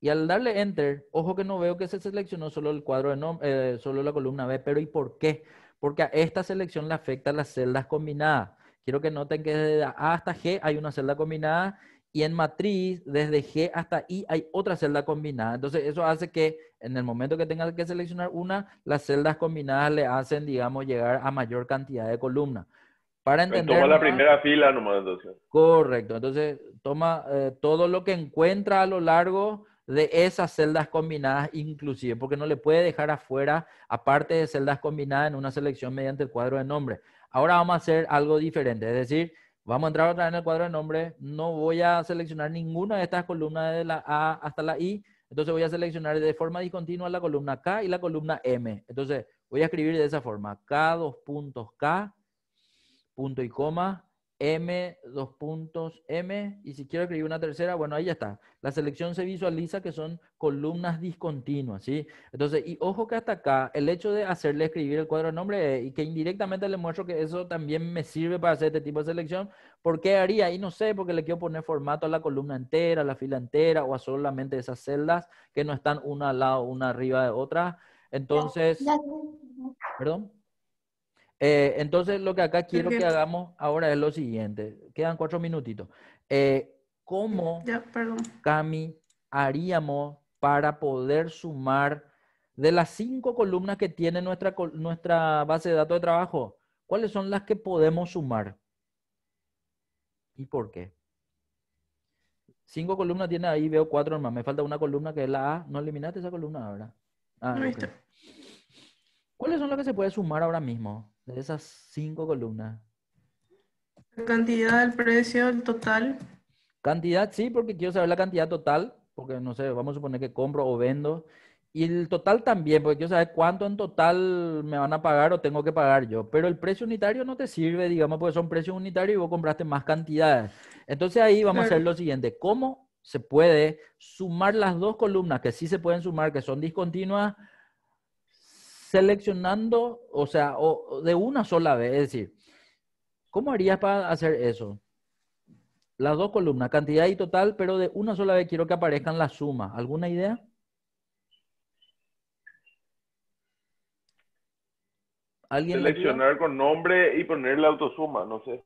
Y al darle Enter, ojo que no veo que se seleccionó solo el cuadro de nombre, eh, solo la columna B, pero ¿y por qué? Porque a esta selección le afecta las celdas combinadas. Quiero que noten que desde A hasta G hay una celda combinada y en matriz, desde G hasta I hay otra celda combinada. Entonces, eso hace que en el momento que tenga que seleccionar una, las celdas combinadas le hacen, digamos, llegar a mayor cantidad de columnas. Para entender. Toma la primera fila nomás, entonces. Correcto. Entonces, toma eh, todo lo que encuentra a lo largo de esas celdas combinadas, inclusive, porque no le puede dejar afuera, aparte de celdas combinadas, en una selección mediante el cuadro de nombre. Ahora vamos a hacer algo diferente, es decir, vamos a entrar otra vez en el cuadro de nombre, no voy a seleccionar ninguna de estas columnas de la A hasta la I, entonces voy a seleccionar de forma discontinua la columna K y la columna M. Entonces voy a escribir de esa forma, K, dos puntos K, punto y coma, M, dos puntos, M, y si quiero escribir una tercera, bueno, ahí ya está. La selección se visualiza que son columnas discontinuas, ¿sí? Entonces, y ojo que hasta acá, el hecho de hacerle escribir el cuadro de nombre eh, y que indirectamente le muestro que eso también me sirve para hacer este tipo de selección, ¿por qué haría? Y no sé, porque le quiero poner formato a la columna entera, a la fila entera, o a solamente esas celdas que no están una al lado, una arriba de otra. Entonces, perdón. Eh, entonces, lo que acá quiero que hagamos ahora es lo siguiente. Quedan cuatro minutitos. Eh, ¿Cómo, Cami, haríamos para poder sumar de las cinco columnas que tiene nuestra, nuestra base de datos de trabajo? ¿Cuáles son las que podemos sumar? ¿Y por qué? Cinco columnas tiene ahí, veo cuatro más. Me falta una columna que es la A. No eliminaste esa columna ahora. Ah, no, ¿Cuáles son las que se puede sumar ahora mismo? De esas cinco columnas. La cantidad del precio, el total. Cantidad, sí, porque quiero saber la cantidad total, porque no sé, vamos a suponer que compro o vendo. Y el total también, porque quiero saber cuánto en total me van a pagar o tengo que pagar yo. Pero el precio unitario no te sirve, digamos, porque son precios unitarios y vos compraste más cantidades. Entonces ahí vamos a hacer lo siguiente. ¿Cómo se puede sumar las dos columnas que sí se pueden sumar, que son discontinuas, seleccionando, o sea, o, de una sola vez, es decir, ¿cómo harías para hacer eso? Las dos columnas, cantidad y total, pero de una sola vez quiero que aparezcan las sumas. ¿Alguna idea? ¿Alguien Seleccionar con nombre y ponerle autosuma, no sé.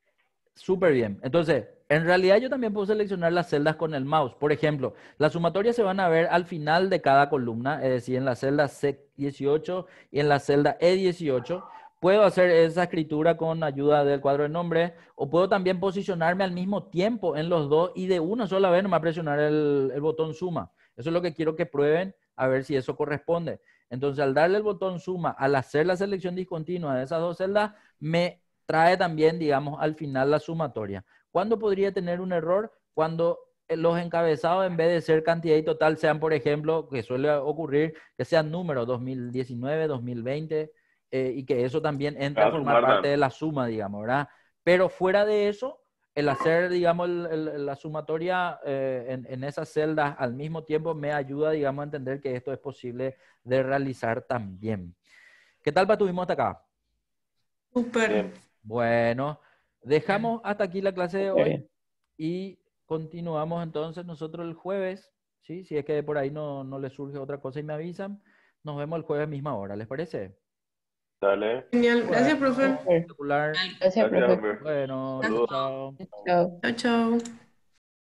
Súper bien. Entonces, en realidad yo también puedo seleccionar las celdas con el mouse. Por ejemplo, las sumatorias se van a ver al final de cada columna, es decir, en la celda C18 y en la celda E18. Puedo hacer esa escritura con ayuda del cuadro de nombre o puedo también posicionarme al mismo tiempo en los dos y de una sola vez no a presionar el, el botón suma. Eso es lo que quiero que prueben a ver si eso corresponde. Entonces, al darle el botón suma, al hacer la selección discontinua de esas dos celdas, me trae también, digamos, al final la sumatoria. ¿Cuándo podría tener un error? Cuando eh, los encabezados, en vez de ser cantidad y total, sean, por ejemplo, que suele ocurrir, que sean números 2019, 2020, eh, y que eso también entra a formar parte de la suma, digamos, ¿verdad? Pero fuera de eso, el hacer, digamos, la sumatoria eh, en, esas celdas al mismo tiempo me ayuda, digamos, a entender que esto es posible de realizar también. ¿Qué tal para tuvimos hasta acá? Súper. Bueno, Dejamos hasta aquí la clase de hoy y continuamos entonces nosotros el jueves, ¿sí? si es que por ahí no, no les surge otra cosa y me avisan, nos vemos el jueves a misma hora, ¿les parece? Dale. Genial, gracias, profe. Gracias, profe. Bueno, chao.